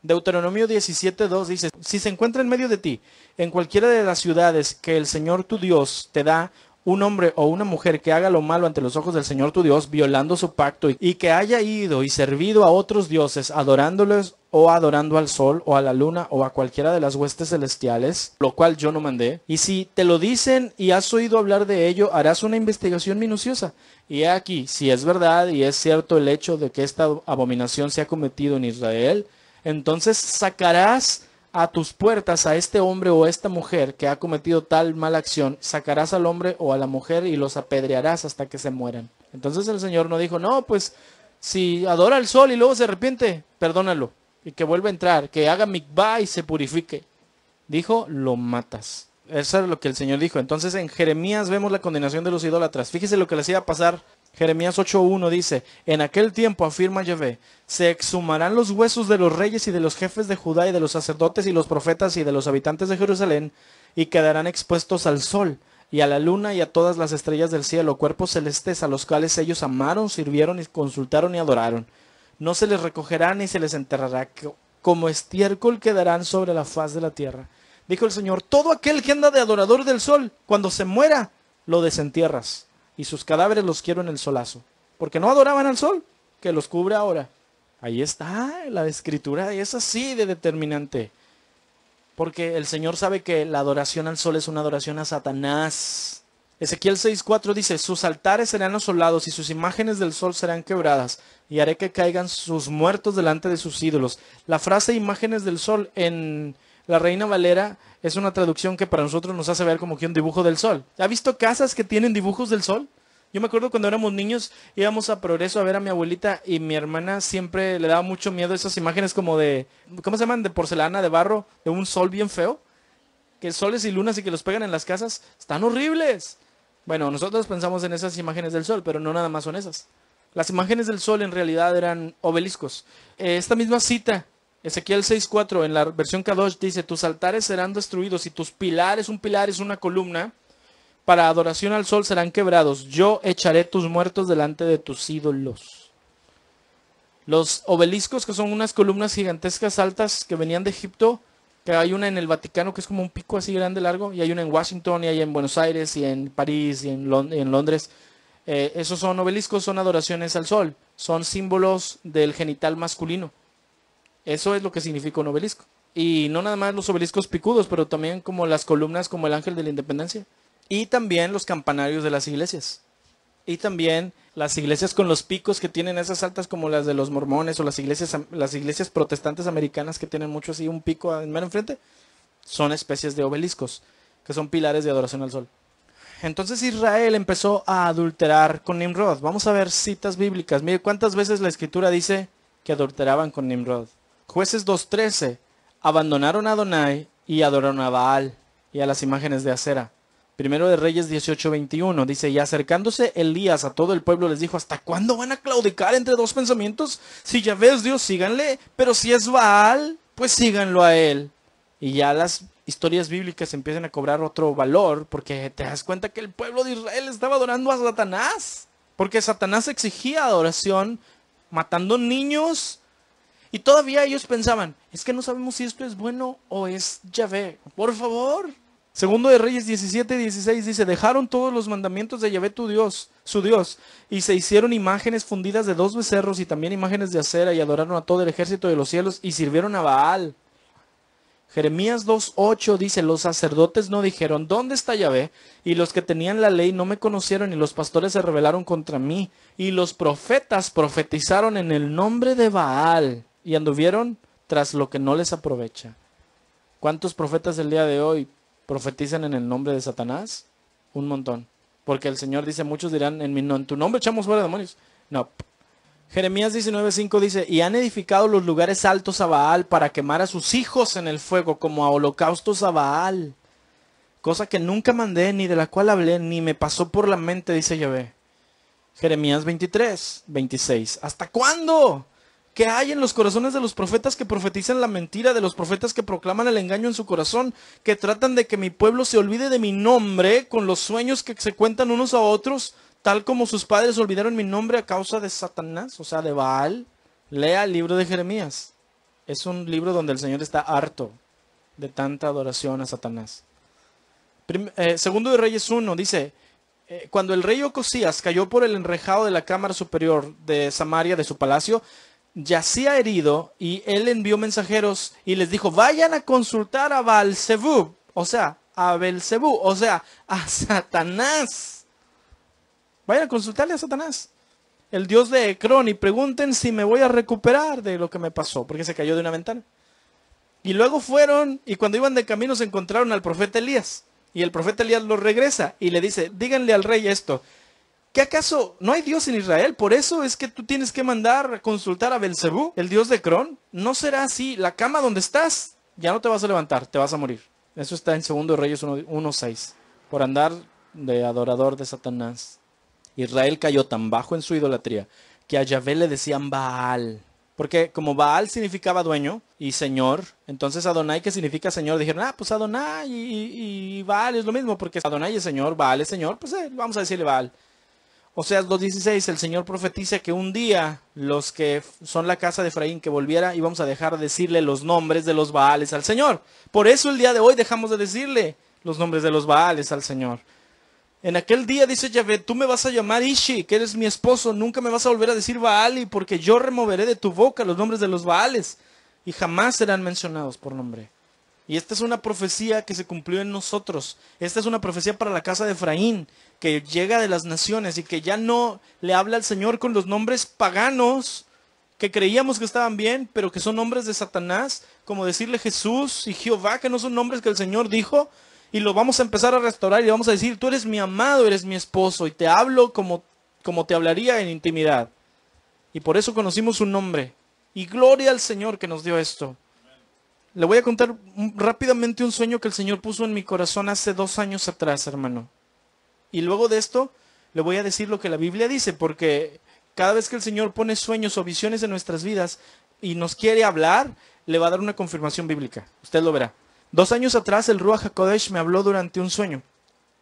Deuteronomio 17.2 dice, si se encuentra en medio de ti, en cualquiera de las ciudades que el Señor tu Dios te da, un hombre o una mujer que haga lo malo ante los ojos del Señor tu Dios, violando su pacto, y que haya ido y servido a otros dioses, adorándoles o adorando al sol o a la luna o a cualquiera de las huestes celestiales, lo cual yo no mandé. Y si te lo dicen y has oído hablar de ello, harás una investigación minuciosa. Y aquí, si es verdad y es cierto el hecho de que esta abominación se ha cometido en Israel, entonces sacarás a tus puertas a este hombre o a esta mujer que ha cometido tal mala acción, sacarás al hombre o a la mujer y los apedrearás hasta que se mueran. Entonces el Señor no dijo, no, pues si adora al sol y luego se arrepiente, perdónalo y que vuelva a entrar, que haga mikvah y se purifique. Dijo, lo matas. Eso es lo que el Señor dijo. Entonces en Jeremías vemos la condenación de los idólatras. Fíjese lo que les iba a pasar Jeremías 8.1 dice, en aquel tiempo afirma Yahvé, se exhumarán los huesos de los reyes y de los jefes de Judá y de los sacerdotes y los profetas y de los habitantes de Jerusalén y quedarán expuestos al sol y a la luna y a todas las estrellas del cielo, cuerpos celestes a los cuales ellos amaron, sirvieron y consultaron y adoraron. No se les recogerá ni se les enterrará, como estiércol quedarán sobre la faz de la tierra. Dijo el Señor, todo aquel que anda de adorador del sol, cuando se muera, lo desentierras y sus cadáveres los quiero en el solazo, porque no adoraban al sol, que los cubre ahora. Ahí está la escritura, y es así de determinante. Porque el Señor sabe que la adoración al sol es una adoración a Satanás. Ezequiel 6:4 dice, sus altares serán asolados y sus imágenes del sol serán quebradas, y haré que caigan sus muertos delante de sus ídolos. La frase imágenes del sol en la Reina Valera es una traducción que para nosotros nos hace ver como que un dibujo del sol. ¿Ha visto casas que tienen dibujos del sol? Yo me acuerdo cuando éramos niños íbamos a Progreso a ver a mi abuelita y mi hermana siempre le daba mucho miedo esas imágenes como de, ¿cómo se llaman? De porcelana, de barro, de un sol bien feo. Que soles y lunas y que los pegan en las casas están horribles. Bueno, nosotros pensamos en esas imágenes del sol, pero no nada más son esas. Las imágenes del sol en realidad eran obeliscos. Eh, esta misma cita Ezequiel 6.4 en la versión Kadosh dice, tus altares serán destruidos y tus pilares, un pilar es una columna, para adoración al sol serán quebrados. Yo echaré tus muertos delante de tus ídolos. Los obeliscos, que son unas columnas gigantescas altas que venían de Egipto, que hay una en el Vaticano que es como un pico así grande, largo, y hay una en Washington, y hay en Buenos Aires, y en París, y en, Londres. Eh, esos son obeliscos, son adoraciones al sol, son símbolos del genital masculino. Eso es lo que significa un obelisco. Y no nada más los obeliscos picudos, pero también como las columnas como el ángel de la independencia. Y también los campanarios de las iglesias. Y también las iglesias con los picos que tienen esas altas como las de los mormones o las iglesias, las iglesias protestantes americanas que tienen mucho así un pico en mero enfrente. Son especies de obeliscos, que son pilares de adoración al sol. Entonces Israel empezó a adulterar con Nimrod. Vamos a ver citas bíblicas. Mire cuántas veces la escritura dice que adulteraban con Nimrod. Jueces 2.13. Abandonaron a Adonai y adoraron a Baal y a las imágenes de Acera. Primero de Reyes 18:21 dice, y acercándose Elías a todo el pueblo les dijo, ¿hasta cuándo van a claudicar entre dos pensamientos? Si ya ves Dios, síganle, pero si es Baal, pues síganlo a él. Y ya las historias bíblicas empiezan a cobrar otro valor porque te das cuenta que el pueblo de Israel estaba adorando a Satanás, porque Satanás exigía adoración matando niños y todavía ellos pensaban, es que no sabemos si esto es bueno o es Yahvé. Por favor. Segundo de Reyes 17, 16 dice, dejaron todos los mandamientos de Yahvé tu Dios, su Dios, y se hicieron imágenes fundidas de dos becerros y también imágenes de acera y adoraron a todo el ejército de los cielos y sirvieron a Baal. Jeremías 2.8 dice, los sacerdotes no dijeron, ¿dónde está Yahvé? Y los que tenían la ley no me conocieron y los pastores se rebelaron contra mí. Y los profetas profetizaron en el nombre de Baal y anduvieron tras lo que no les aprovecha. ¿Cuántos profetas del día de hoy profetizan en el nombre de Satanás? Un montón. Porque el Señor dice, muchos dirán, en, en tu nombre echamos fuera demonios. No. Jeremías 19:5 dice, y han edificado los lugares altos a Baal para quemar a sus hijos en el fuego como a holocaustos a Baal. Cosa que nunca mandé, ni de la cual hablé, ni me pasó por la mente, dice Yahvé. Jeremías 23, 26. ¿Hasta cuándo? que hay en los corazones de los profetas que profetizan la mentira, de los profetas que proclaman el engaño en su corazón, que tratan de que mi pueblo se olvide de mi nombre con los sueños que se cuentan unos a otros, tal como sus padres olvidaron mi nombre a causa de Satanás, o sea, de Baal. Lea el libro de Jeremías. Es un libro donde el Señor está harto de tanta adoración a Satanás. Eh, segundo de Reyes 1 dice, eh, cuando el rey Ocosías cayó por el enrejado de la cámara superior de Samaria, de su palacio, yacía herido y él envió mensajeros y les dijo, vayan a consultar a Balsebú, o sea, a Belcebú, o sea, a Satanás. Vayan a consultarle a Satanás, el dios de Ecrón, y pregunten si me voy a recuperar de lo que me pasó, porque se cayó de una ventana. Y luego fueron, y cuando iban de camino se encontraron al profeta Elías. Y el profeta Elías los regresa y le dice, díganle al rey esto, ¿Qué acaso no hay Dios en Israel? Por eso es que tú tienes que mandar a consultar a Belcebú, el Dios de Cron. No será así. La cama donde estás, ya no te vas a levantar, te vas a morir. Eso está en 2 Reyes 1.6. Por andar de adorador de Satanás. Israel cayó tan bajo en su idolatría que a Yahvé le decían Baal. Porque como Baal significaba dueño y señor, entonces Adonai que significa señor, dijeron, ah, pues Adonai y, y, Baal es lo mismo, porque Adonai es señor, Baal es señor, pues eh, vamos a decirle Baal. Oseas 2.16, el Señor profetiza que un día los que son la casa de Efraín que volviera íbamos a dejar de decirle los nombres de los Baales al Señor. Por eso el día de hoy dejamos de decirle los nombres de los Baales al Señor. En aquel día dice Yahvé, tú me vas a llamar Ishi, que eres mi esposo, nunca me vas a volver a decir Baali, porque yo removeré de tu boca los nombres de los Baales y jamás serán mencionados por nombre. Y esta es una profecía que se cumplió en nosotros. Esta es una profecía para la casa de Efraín, que llega de las naciones y que ya no le habla al Señor con los nombres paganos que creíamos que estaban bien, pero que son nombres de Satanás, como decirle Jesús y Jehová, que no son nombres que el Señor dijo, y lo vamos a empezar a restaurar y le vamos a decir, tú eres mi amado, eres mi esposo, y te hablo como, como te hablaría en intimidad. Y por eso conocimos su nombre. Y gloria al Señor que nos dio esto. Le voy a contar rápidamente un sueño que el Señor puso en mi corazón hace dos años atrás, hermano. Y luego de esto, le voy a decir lo que la Biblia dice, porque cada vez que el Señor pone sueños o visiones en nuestras vidas y nos quiere hablar, le va a dar una confirmación bíblica. Usted lo verá. Dos años atrás, el Ruach HaKodesh me habló durante un sueño.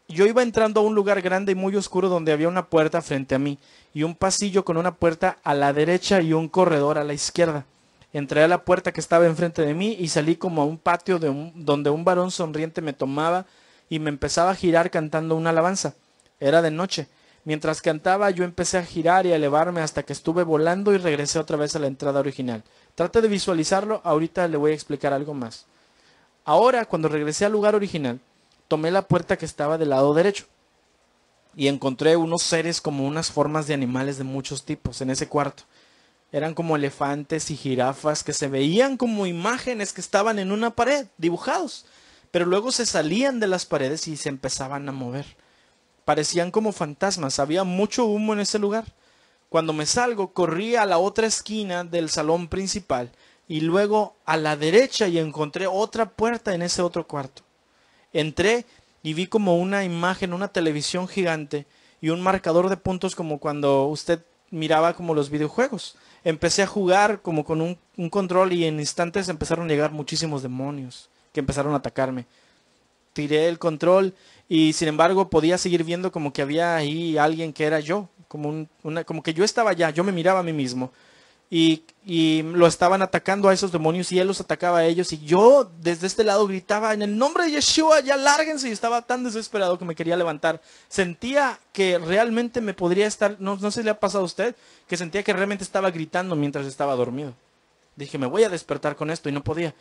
Yo iba entrando a un lugar grande y muy oscuro donde había una puerta frente a mí y un pasillo con una puerta a la derecha y un corredor a la izquierda entré a la puerta que estaba enfrente de mí y salí como a un patio donde un varón sonriente me tomaba y me empezaba a girar cantando una alabanza. Era de noche. Mientras cantaba yo empecé a girar y a elevarme hasta que estuve volando y regresé otra vez a la entrada original. Trate de visualizarlo, ahorita le voy a explicar algo más. Ahora, cuando regresé al lugar original, tomé la puerta que estaba del lado derecho y encontré unos seres como unas formas de animales de muchos tipos en ese cuarto. Eran como elefantes y jirafas que se veían como imágenes que estaban en una pared, dibujados, pero luego se salían de las paredes y se empezaban a mover. Parecían como fantasmas, había mucho humo en ese lugar. Cuando me salgo, corrí a la otra esquina del salón principal y luego a la derecha y encontré otra puerta en ese otro cuarto. Entré y vi como una imagen, una televisión gigante y un marcador de puntos como cuando usted miraba como los videojuegos empecé a jugar como con un, control y en instantes empezaron a llegar muchísimos demonios que empezaron a atacarme. Tiré el control y sin embargo podía seguir viendo como que había ahí alguien que era yo, como, como que yo estaba allá, yo me miraba a mí mismo y, y, lo estaban atacando a esos demonios y él los atacaba a ellos y yo desde este lado gritaba en el nombre de Yeshua, ya lárguense y estaba tan desesperado que me quería levantar. Sentía que realmente me podría estar, no, no sé si le ha pasado a usted, que sentía que realmente estaba gritando mientras estaba dormido. Dije, me voy a despertar con esto y no podía.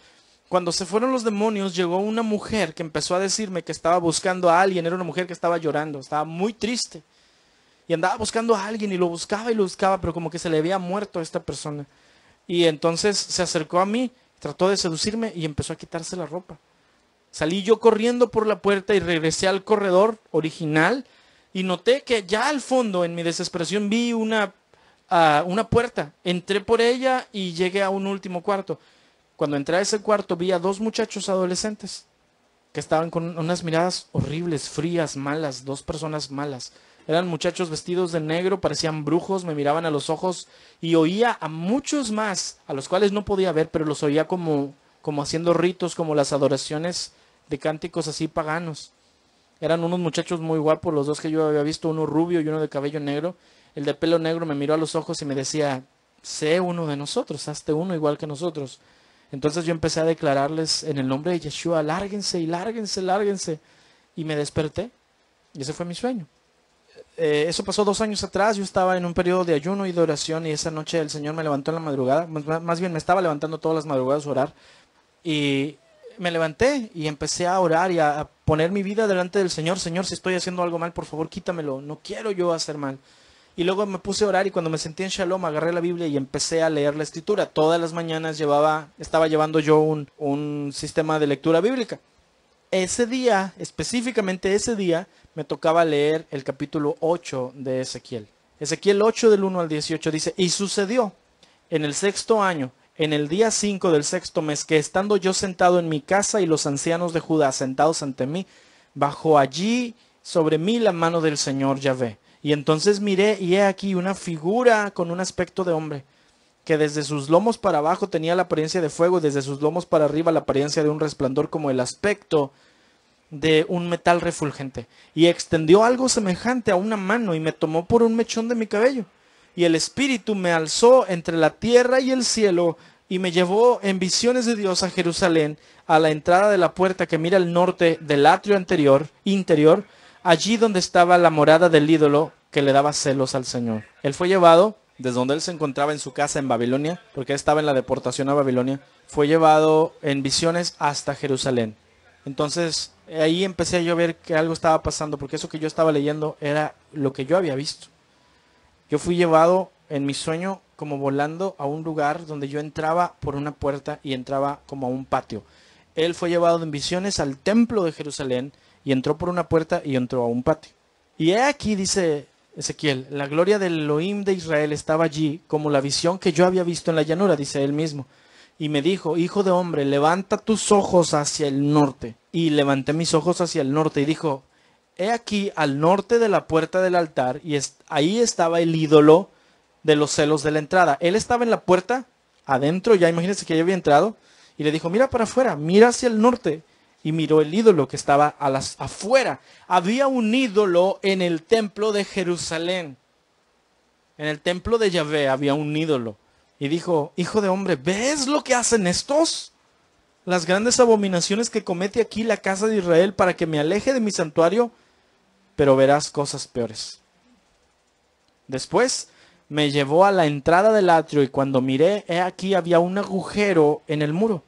Cuando se fueron los demonios, llegó una mujer que empezó a decirme que estaba buscando a alguien. Era una mujer que estaba llorando, estaba muy triste y andaba buscando a alguien y lo buscaba y lo buscaba, pero como que se le había muerto a esta persona. Y entonces se acercó a mí, trató de seducirme y empezó a quitarse la ropa. Salí yo corriendo por la puerta y regresé al corredor original y noté que ya al fondo, en mi desesperación, vi una, ah, una puerta. Entré por ella y llegué a un último cuarto. Cuando entré a ese cuarto vi a dos muchachos adolescentes que estaban con unas miradas horribles, frías, malas, dos personas malas. Eran muchachos vestidos de negro, parecían brujos, me miraban a los ojos y oía a muchos más, a los cuales no podía ver, pero los oía como, como haciendo ritos, como las adoraciones de cánticos así paganos. Eran unos muchachos muy guapos, los dos que yo había visto, uno rubio y uno de cabello negro. El de pelo negro me miró a los ojos y me decía, sé uno de nosotros, hazte uno igual que nosotros. Entonces yo empecé a declararles en el nombre de Yeshua, lárguense y lárguense, lárguense. Y me desperté. Y ese fue mi sueño. Eh, eso pasó dos años atrás, yo estaba en un periodo de ayuno y de oración y esa noche el Señor me levantó en la madrugada, más bien me estaba levantando todas las madrugadas a orar y me levanté y empecé a orar y a, poner mi vida delante del Señor, Señor, si estoy haciendo algo mal, por favor quítamelo, no quiero yo hacer mal. Y luego me puse a orar y cuando me sentí en Shalom agarré la Biblia y empecé a leer la escritura. Todas las mañanas llevaba, estaba llevando yo un, un sistema de lectura bíblica. Ese día, específicamente ese día, me tocaba leer el capítulo 8 de Ezequiel. Ezequiel 8 del 1 al 18 dice, y sucedió en el sexto año, en el día 5 del sexto mes, que estando yo sentado en mi casa y los ancianos de Judá sentados ante mí, bajó allí sobre mí la mano del Señor Yahvé. Y entonces miré y he aquí una figura con un aspecto de hombre, que desde sus lomos para abajo tenía la apariencia de fuego y desde sus lomos para arriba la apariencia de un resplandor como el aspecto de un metal refulgente y extendió algo semejante a una mano y me tomó por un mechón de mi cabello. Y el Espíritu me alzó entre la tierra y el cielo y me llevó en visiones de Dios a Jerusalén, a la entrada de la puerta que mira al norte del atrio anterior, interior, allí donde estaba la morada del ídolo que le daba celos al Señor. Él fue llevado desde donde él se encontraba en su casa en Babilonia, porque estaba en la deportación a Babilonia, fue llevado en visiones hasta Jerusalén. Entonces, ahí empecé yo a ver que algo estaba pasando, porque eso que yo estaba leyendo era lo que yo había visto. Yo fui llevado en mi sueño como volando a un lugar donde yo entraba por una puerta y entraba como a un patio. Él fue llevado en visiones al templo de Jerusalén y entró por una puerta y entró a un patio. Y he aquí, dice Ezequiel, la gloria del Elohim de Israel estaba allí como la visión que yo había visto en la llanura, dice él mismo. Y me dijo, hijo de hombre, levanta tus ojos hacia el norte y levanté mis ojos hacia el norte y dijo, he aquí al norte de la puerta del altar y ahí estaba el ídolo de los celos de la entrada. Él estaba en la puerta adentro, ya imagínense que ya había entrado, y le dijo, mira para afuera, mira hacia el norte. Y miró el ídolo que estaba las afuera. Había un ídolo en el templo de Jerusalén. En el templo de Yahvé había un ídolo. Y dijo, hijo de hombre, ¿ves lo que hacen estos? las grandes abominaciones que comete aquí la casa de Israel para que me aleje de mi santuario, pero verás cosas peores. Después me llevó a la entrada del atrio y cuando miré, he aquí había un agujero en el muro.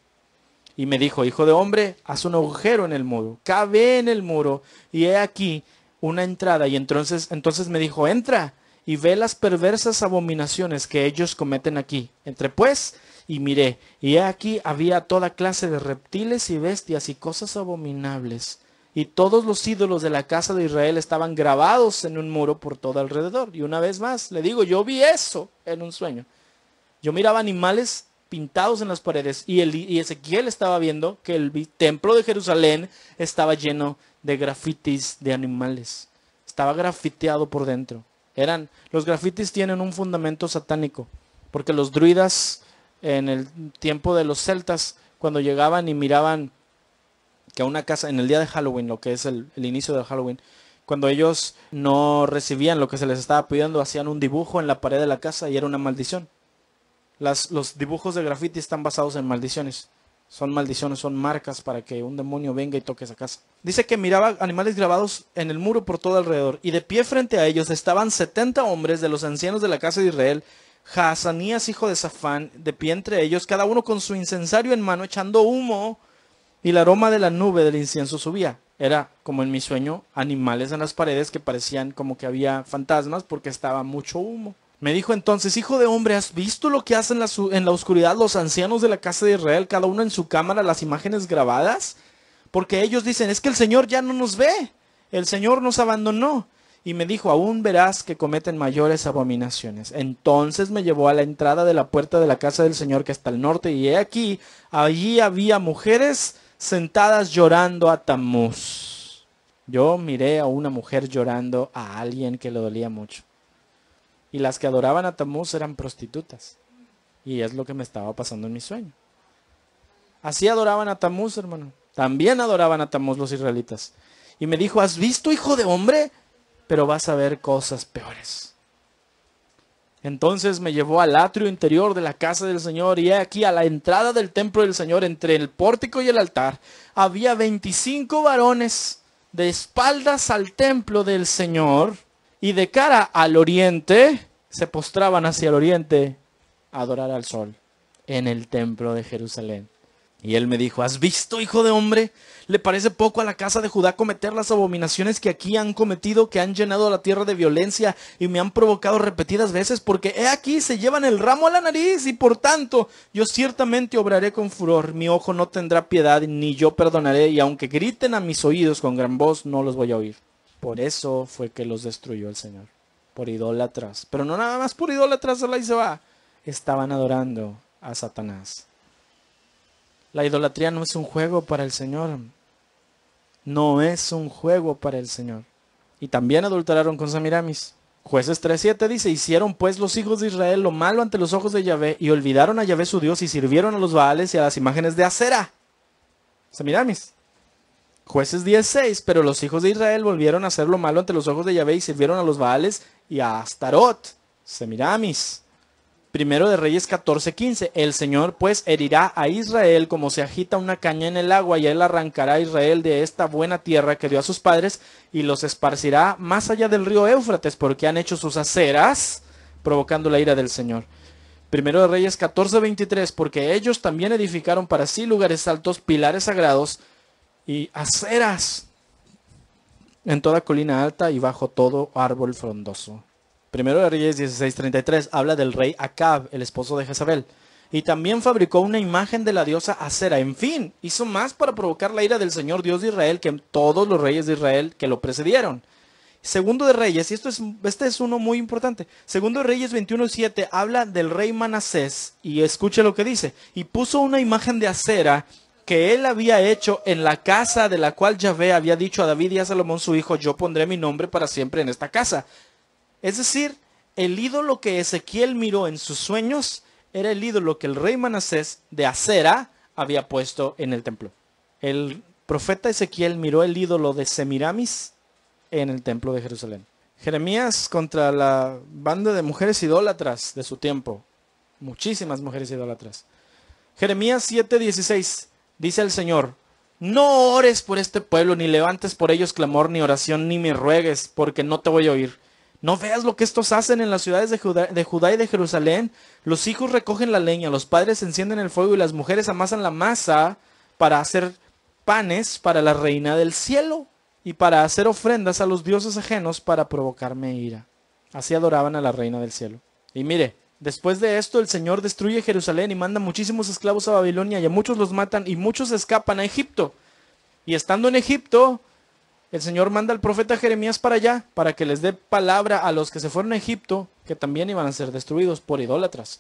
Y me dijo, hijo de hombre, haz un agujero en el muro, cabe en el muro y he aquí una entrada. Y entonces, entonces me dijo, entra y ve las perversas abominaciones que ellos cometen aquí. Entre pues y miré, y aquí había toda clase de reptiles y bestias y cosas abominables. Y todos los ídolos de la casa de Israel estaban grabados en un muro por todo alrededor. Y una vez más, le digo, yo vi eso en un sueño. Yo miraba animales pintados en las paredes y, el, y Ezequiel estaba viendo que el templo de Jerusalén estaba lleno de grafitis de animales. Estaba grafiteado por dentro. Eran, los grafitis tienen un fundamento satánico, porque los druidas en el tiempo de los celtas, cuando llegaban y miraban que a una casa, en el día de Halloween, lo que es el, inicio de Halloween, cuando ellos no recibían lo que se les estaba pidiendo, hacían un dibujo en la pared de la casa y era una maldición. los dibujos de graffiti están basados en maldiciones. Son maldiciones, son marcas para que un demonio venga y toque esa casa. Dice que miraba animales grabados en el muro por todo alrededor y de pie frente a ellos estaban 70 hombres de los ancianos de la casa de Israel Jaazanías, hijo de Safán, de pie entre ellos, cada uno con su incensario en mano, echando humo, y el aroma de la nube del incienso subía. Era, como en mi sueño, animales en las paredes que parecían como que había fantasmas porque estaba mucho humo. Me dijo entonces, hijo de hombre, ¿has visto lo que hacen en la oscuridad los ancianos de la casa de Israel, cada uno en su cámara, las imágenes grabadas? Porque ellos dicen, es que el Señor ya no nos ve, el Señor nos abandonó. Y me dijo, aún verás que cometen mayores abominaciones. Entonces me llevó a la entrada de la puerta de la casa del Señor que está al norte, y he aquí, allí había mujeres sentadas llorando a Tamuz. Yo miré a una mujer llorando a alguien que le dolía mucho. Y las que adoraban a Tamuz eran prostitutas. Y es lo que me estaba pasando en mi sueño. Así adoraban a Tamuz, hermano. También adoraban a Tamuz los israelitas. Y me dijo, ¿has visto, hijo de hombre? pero vas a ver cosas peores. Entonces me llevó al atrio interior de la casa del Señor y aquí a la entrada del templo del Señor, entre el pórtico y el altar, había 25 varones de espaldas al templo del Señor y de cara al oriente, se postraban hacia el oriente a adorar al sol en el templo de Jerusalén. Y él me dijo, ¿has visto, hijo de hombre? ¿Le parece poco a la casa de Judá cometer las abominaciones que aquí han cometido, que han llenado la tierra de violencia y me han provocado repetidas veces? Porque he aquí, se llevan el ramo a la nariz y por tanto yo ciertamente obraré con furor, mi ojo no tendrá piedad ni yo perdonaré y aunque griten a mis oídos con gran voz, no los voy a oír. Por eso fue que los destruyó el Señor, por idólatras. Pero no nada más por idólatras, ahí se va. Estaban adorando a Satanás. La idolatría no es un juego para el Señor. No es un juego para el Señor. Y también adulteraron con Samiramis. Jueces 3.7 dice, hicieron pues los hijos de Israel lo malo ante los ojos de Yahvé y olvidaron a Yahvé su Dios y sirvieron a los Baales y a las imágenes de acera. Samiramis. Jueces 16, pero los hijos de Israel volvieron a hacer lo malo ante los ojos de Yahvé y sirvieron a los Baales y a Astarot. Semiramis. Primero de Reyes 14:15, el Señor pues herirá a Israel como se agita una caña en el agua y él arrancará a Israel de esta buena tierra que dio a sus padres y los esparcirá más allá del río Éufrates porque han hecho sus aceras provocando la ira del Señor. Primero de Reyes 14:23, porque ellos también edificaron para sí lugares altos, pilares sagrados y aceras en toda colina alta y bajo todo árbol frondoso. Primero de Reyes 16:33 habla del rey Acab, el esposo de Jezabel. Y también fabricó una imagen de la diosa Acera. En fin, hizo más para provocar la ira del Señor Dios de Israel que todos los reyes de Israel que lo precedieron. Segundo de Reyes, y esto es, este es uno muy importante. Segundo de Reyes 21.7 habla del rey Manasés y escuche lo que dice. Y puso una imagen de acera que él había hecho en la casa de la cual Yahvé había dicho a David y a Salomón su hijo, yo pondré mi nombre para siempre en esta casa. Es decir, el ídolo que Ezequiel miró en sus sueños era el ídolo que el rey Manasés de Acera había puesto en el templo. El profeta Ezequiel miró el ídolo de Semiramis en el templo de Jerusalén. Jeremías contra la banda de mujeres idólatras de su tiempo. Muchísimas mujeres idólatras. Jeremías 7:16 dice el Señor, no ores por este pueblo, ni levantes por ellos clamor, ni oración, ni me ruegues, porque no te voy a oír no veas lo que estos hacen en las ciudades de Judá, de y de Jerusalén. Los hijos recogen la leña, los padres encienden el fuego y las mujeres amasan la masa para hacer panes para la reina del cielo y para hacer ofrendas a los dioses ajenos para provocarme ira. Así adoraban a la reina del cielo. Y mire, después de esto el Señor destruye Jerusalén y manda muchísimos esclavos a Babilonia y a muchos los matan y muchos escapan a Egipto. Y estando en Egipto, el Señor manda al profeta Jeremías para allá, para que les dé palabra a los que se fueron a Egipto, que también iban a ser destruidos por idólatras.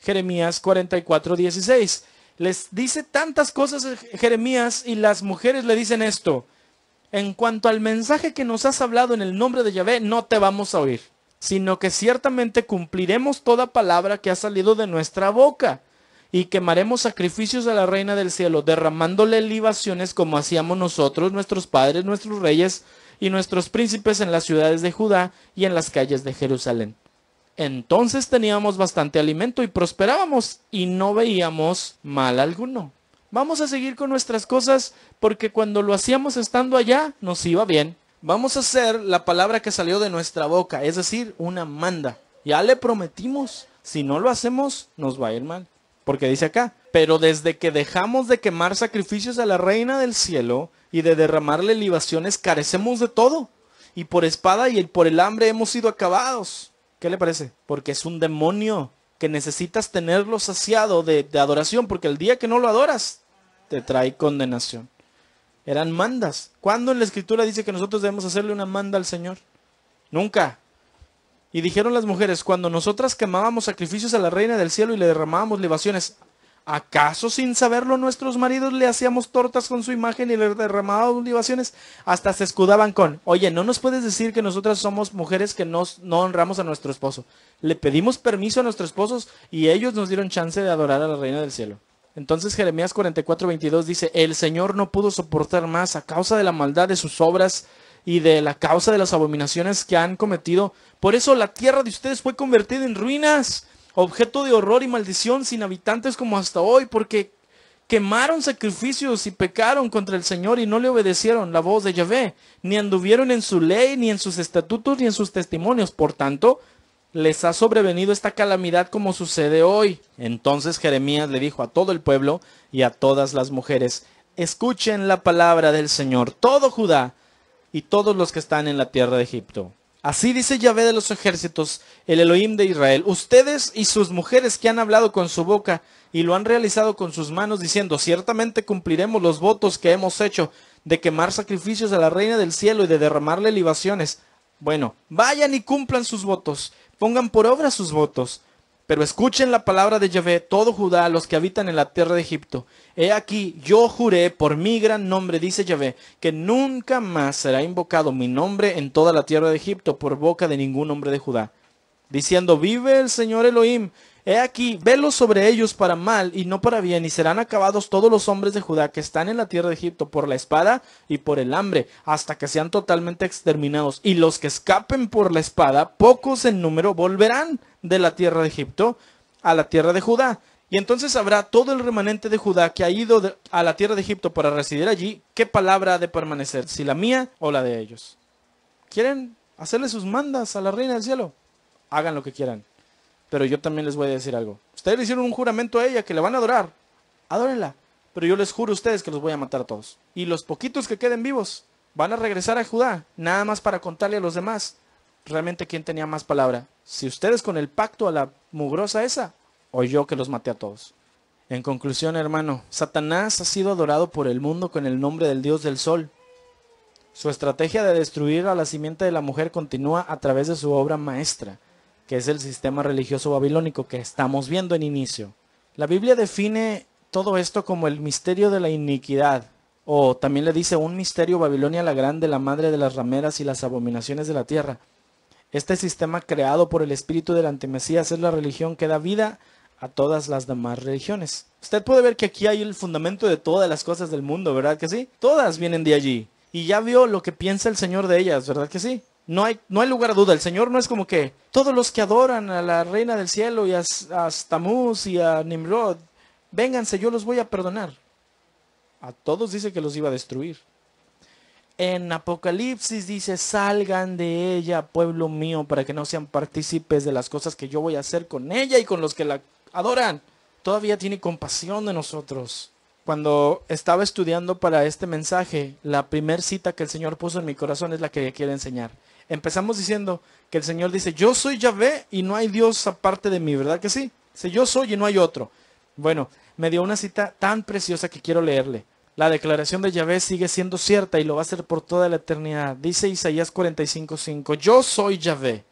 Jeremías 44, 16. Les dice tantas cosas Jeremías y las mujeres le dicen esto. En cuanto al mensaje que nos has hablado en el nombre de Yahvé, no te vamos a oír, sino que ciertamente cumpliremos toda palabra que ha salido de nuestra boca y quemaremos sacrificios a la reina del cielo, derramándole libaciones como hacíamos nosotros, nuestros padres, nuestros reyes y nuestros príncipes en las ciudades de Judá y en las calles de Jerusalén. Entonces teníamos bastante alimento y prosperábamos y no veíamos mal alguno. Vamos a seguir con nuestras cosas porque cuando lo hacíamos estando allá nos iba bien. Vamos a hacer la palabra que salió de nuestra boca, es decir, una manda. Ya le prometimos, si no lo hacemos nos va a ir mal. Porque dice acá, pero desde que dejamos de quemar sacrificios a la reina del cielo y de derramarle libaciones, carecemos de todo. Y por espada y por el hambre hemos sido acabados. ¿Qué le parece? Porque es un demonio que necesitas tenerlo saciado de, adoración, porque el día que no lo adoras, te trae condenación. Eran mandas. ¿Cuándo en la escritura dice que nosotros debemos hacerle una manda al Señor? Nunca. Y dijeron las mujeres, cuando nosotras quemábamos sacrificios a la reina del cielo y le derramábamos libaciones, ¿acaso sin saberlo nuestros maridos le hacíamos tortas con su imagen y le derramábamos libaciones? Hasta se escudaban con, oye, no nos puedes decir que nosotras somos mujeres que nos, no honramos a nuestro esposo. Le pedimos permiso a nuestros esposos y ellos nos dieron chance de adorar a la reina del cielo. Entonces Jeremías 44:22 dice, el Señor no pudo soportar más a causa de la maldad de sus obras y de la causa de las abominaciones que han cometido. Por eso la tierra de ustedes fue convertida en ruinas, objeto de horror y maldición, sin habitantes como hasta hoy, porque quemaron sacrificios y pecaron contra el Señor y no le obedecieron la voz de Yahvé, ni anduvieron en su ley, ni en sus estatutos, ni en sus testimonios. Por tanto, les ha sobrevenido esta calamidad como sucede hoy. Entonces Jeremías le dijo a todo el pueblo y a todas las mujeres, escuchen la palabra del Señor, todo Judá y todos los que están en la tierra de Egipto. Así dice Yahvé de los ejércitos, el Elohim de Israel, ustedes y sus mujeres que han hablado con su boca y lo han realizado con sus manos, diciendo, ciertamente cumpliremos los votos que hemos hecho de quemar sacrificios a la reina del cielo y de derramarle libaciones. Bueno, vayan y cumplan sus votos, pongan por obra sus votos. Pero escuchen la palabra de Yahvé, todo Judá, los que habitan en la tierra de Egipto. He aquí, yo juré por mi gran nombre, dice Yahvé, que nunca más será invocado mi nombre en toda la tierra de Egipto por boca de ningún hombre de Judá. Diciendo, vive el Señor Elohim, He aquí, velo sobre ellos para mal y no para bien, y serán acabados todos los hombres de Judá que están en la tierra de Egipto por la espada y por el hambre, hasta que sean totalmente exterminados. Y los que escapen por la espada, pocos en número, volverán de la tierra de Egipto a la tierra de Judá. Y entonces habrá todo el remanente de Judá que ha ido a la tierra de Egipto para residir allí, qué palabra ha de permanecer, si la mía o la de ellos. ¿Quieren hacerle sus mandas a la reina del cielo? Hagan lo que quieran. Pero yo también les voy a decir algo. Ustedes le hicieron un juramento a ella que le van a adorar. Adórenla. Pero yo les juro a ustedes que los voy a matar a todos. Y los poquitos que queden vivos van a regresar a Judá, nada más para contarle a los demás realmente quién tenía más palabra. Si ustedes con el pacto a la mugrosa esa, o yo que los maté a todos. En conclusión, hermano, Satanás ha sido adorado por el mundo con el nombre del Dios del Sol. Su estrategia de destruir a la simiente de la mujer continúa a través de su obra maestra que es el sistema religioso babilónico que estamos viendo en inicio. La Biblia define todo esto como el misterio de la iniquidad, o también le dice un misterio Babilonia la Grande, la madre de las rameras y las abominaciones de la tierra. Este sistema creado por el espíritu del antemesías es la religión que da vida a todas las demás religiones. Usted puede ver que aquí hay el fundamento de todas las cosas del mundo, ¿verdad que sí? Todas vienen de allí. Y ya vio lo que piensa el Señor de ellas, ¿verdad que sí? No hay, no hay lugar a duda. El Señor no es como que todos los que adoran a la reina del cielo y a, a y a Nimrod, vénganse, yo los voy a perdonar. A todos dice que los iba a destruir. En Apocalipsis dice, salgan de ella, pueblo mío, para que no sean partícipes de las cosas que yo voy a hacer con ella y con los que la adoran. Todavía tiene compasión de nosotros. Cuando estaba estudiando para este mensaje, la primera cita que el Señor puso en mi corazón es la que quiero enseñar. Empezamos diciendo que el Señor dice, yo soy Yahvé y no hay Dios aparte de mí, ¿verdad que sí? Dice, yo soy y no hay otro. Bueno, me dio una cita tan preciosa que quiero leerle. La declaración de Yahvé sigue siendo cierta y lo va a ser por toda la eternidad. Dice Isaías 45:5, yo soy Yahvé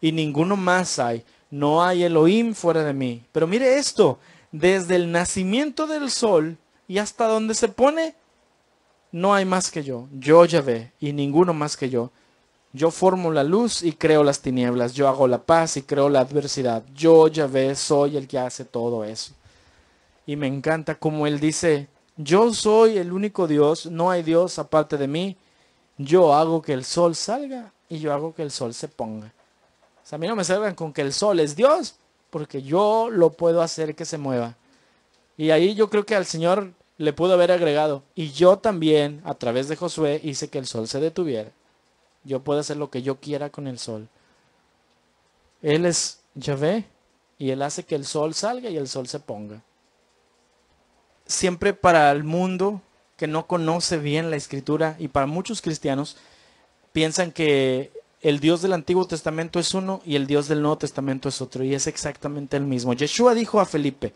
y ninguno más hay, no hay Elohim fuera de mí. Pero mire esto, desde el nacimiento del sol y hasta donde se pone, no hay más que yo, yo Yahvé y ninguno más que yo. Yo formo la luz y creo las tinieblas. Yo hago la paz y creo la adversidad. Yo, Yahvé, soy el que hace todo eso. Y me encanta como él dice, yo soy el único Dios, no hay Dios aparte de mí. Yo hago que el sol salga y yo hago que el sol se ponga. O sea, a mí no me salgan con que el sol es Dios, porque yo lo puedo hacer que se mueva. Y ahí yo creo que al Señor le pudo haber agregado, y yo también, a través de Josué, hice que el sol se detuviera. Yo puedo hacer lo que yo quiera con el sol. Él es Yahvé y él hace que el sol salga y el sol se ponga. Siempre para el mundo que no conoce bien la escritura y para muchos cristianos piensan que el Dios del Antiguo Testamento es uno y el Dios del Nuevo Testamento es otro y es exactamente el mismo. Yeshua dijo a Felipe,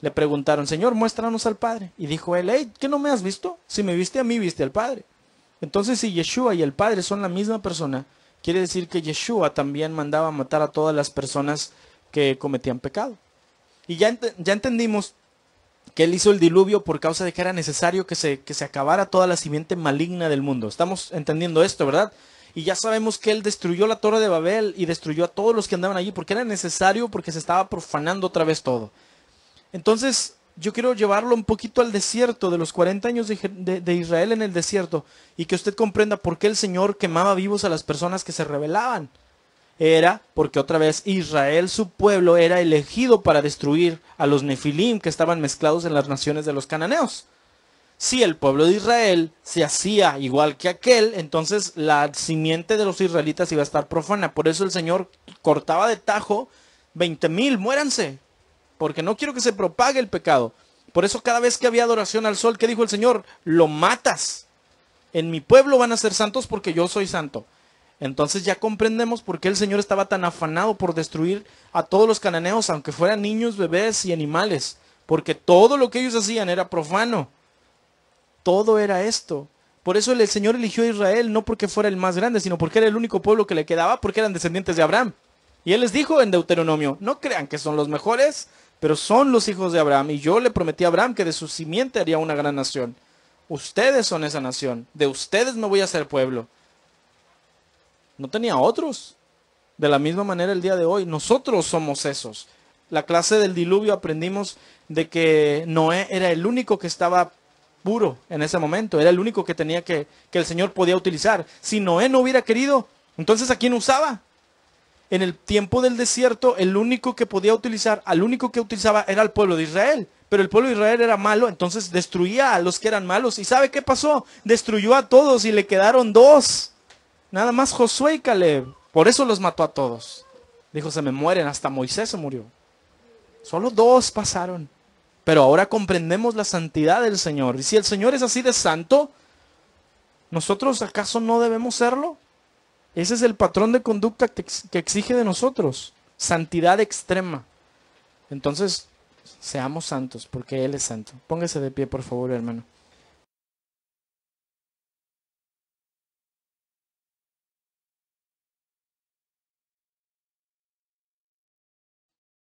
le preguntaron, Señor, muéstranos al Padre. Y dijo él, hey, ¿qué no me has visto? Si me viste a mí, viste al Padre. Entonces, si Yeshua y el Padre son la misma persona, quiere decir que Yeshua también mandaba matar a todas las personas que cometían pecado. Y ya, ya entendimos que él hizo el diluvio por causa de que era necesario que se, que se acabara toda la simiente maligna del mundo. Estamos entendiendo esto, ¿verdad? Y ya sabemos que él destruyó la torre de Babel y destruyó a todos los que andaban allí porque era necesario porque se estaba profanando otra vez todo. Entonces, yo quiero llevarlo un poquito al desierto, de los 40 años de, Israel en el desierto, y que usted comprenda por qué el Señor quemaba vivos a las personas que se rebelaban. Era porque otra vez Israel, su pueblo, era elegido para destruir a los nefilim que estaban mezclados en las naciones de los cananeos. Si el pueblo de Israel se hacía igual que aquel, entonces la simiente de los israelitas iba a estar profana. Por eso el Señor cortaba de tajo 20.000 muéranse, porque no quiero que se propague el pecado. Por eso cada vez que había adoración al sol, ¿qué dijo el Señor? Lo matas. En mi pueblo van a ser santos porque yo soy santo. Entonces ya comprendemos por qué el Señor estaba tan afanado por destruir a todos los cananeos, aunque fueran niños, bebés y animales, porque todo lo que ellos hacían era profano. Todo era esto. Por eso el Señor eligió a Israel, no porque fuera el más grande, sino porque era el único pueblo que le quedaba, porque eran descendientes de Abraham. Y Él les dijo en Deuteronomio, no crean que son los mejores, pero son los hijos de Abraham y yo le prometí a Abraham que de su simiente haría una gran nación. Ustedes son esa nación, de ustedes me voy a hacer pueblo. No tenía otros. De la misma manera el día de hoy, nosotros somos esos. La clase del diluvio aprendimos de que Noé era el único que estaba puro en ese momento, era el único que tenía que, que el Señor podía utilizar. Si Noé no hubiera querido, entonces ¿a quién usaba? en el tiempo del desierto, el único que podía utilizar, al único que utilizaba era el pueblo de Israel. Pero el pueblo de Israel era malo, entonces destruía a los que eran malos. ¿Y sabe qué pasó? Destruyó a todos y le quedaron dos. Nada más Josué y Caleb. Por eso los mató a todos. Dijo, se me mueren, hasta Moisés se murió. Solo dos pasaron. Pero ahora comprendemos la santidad del Señor. Y si el Señor es así de santo, ¿nosotros acaso no debemos serlo? Ese es el patrón de conducta que, que exige de nosotros, santidad extrema. Entonces, seamos santos, porque Él es santo. Póngase de pie, por favor, hermano.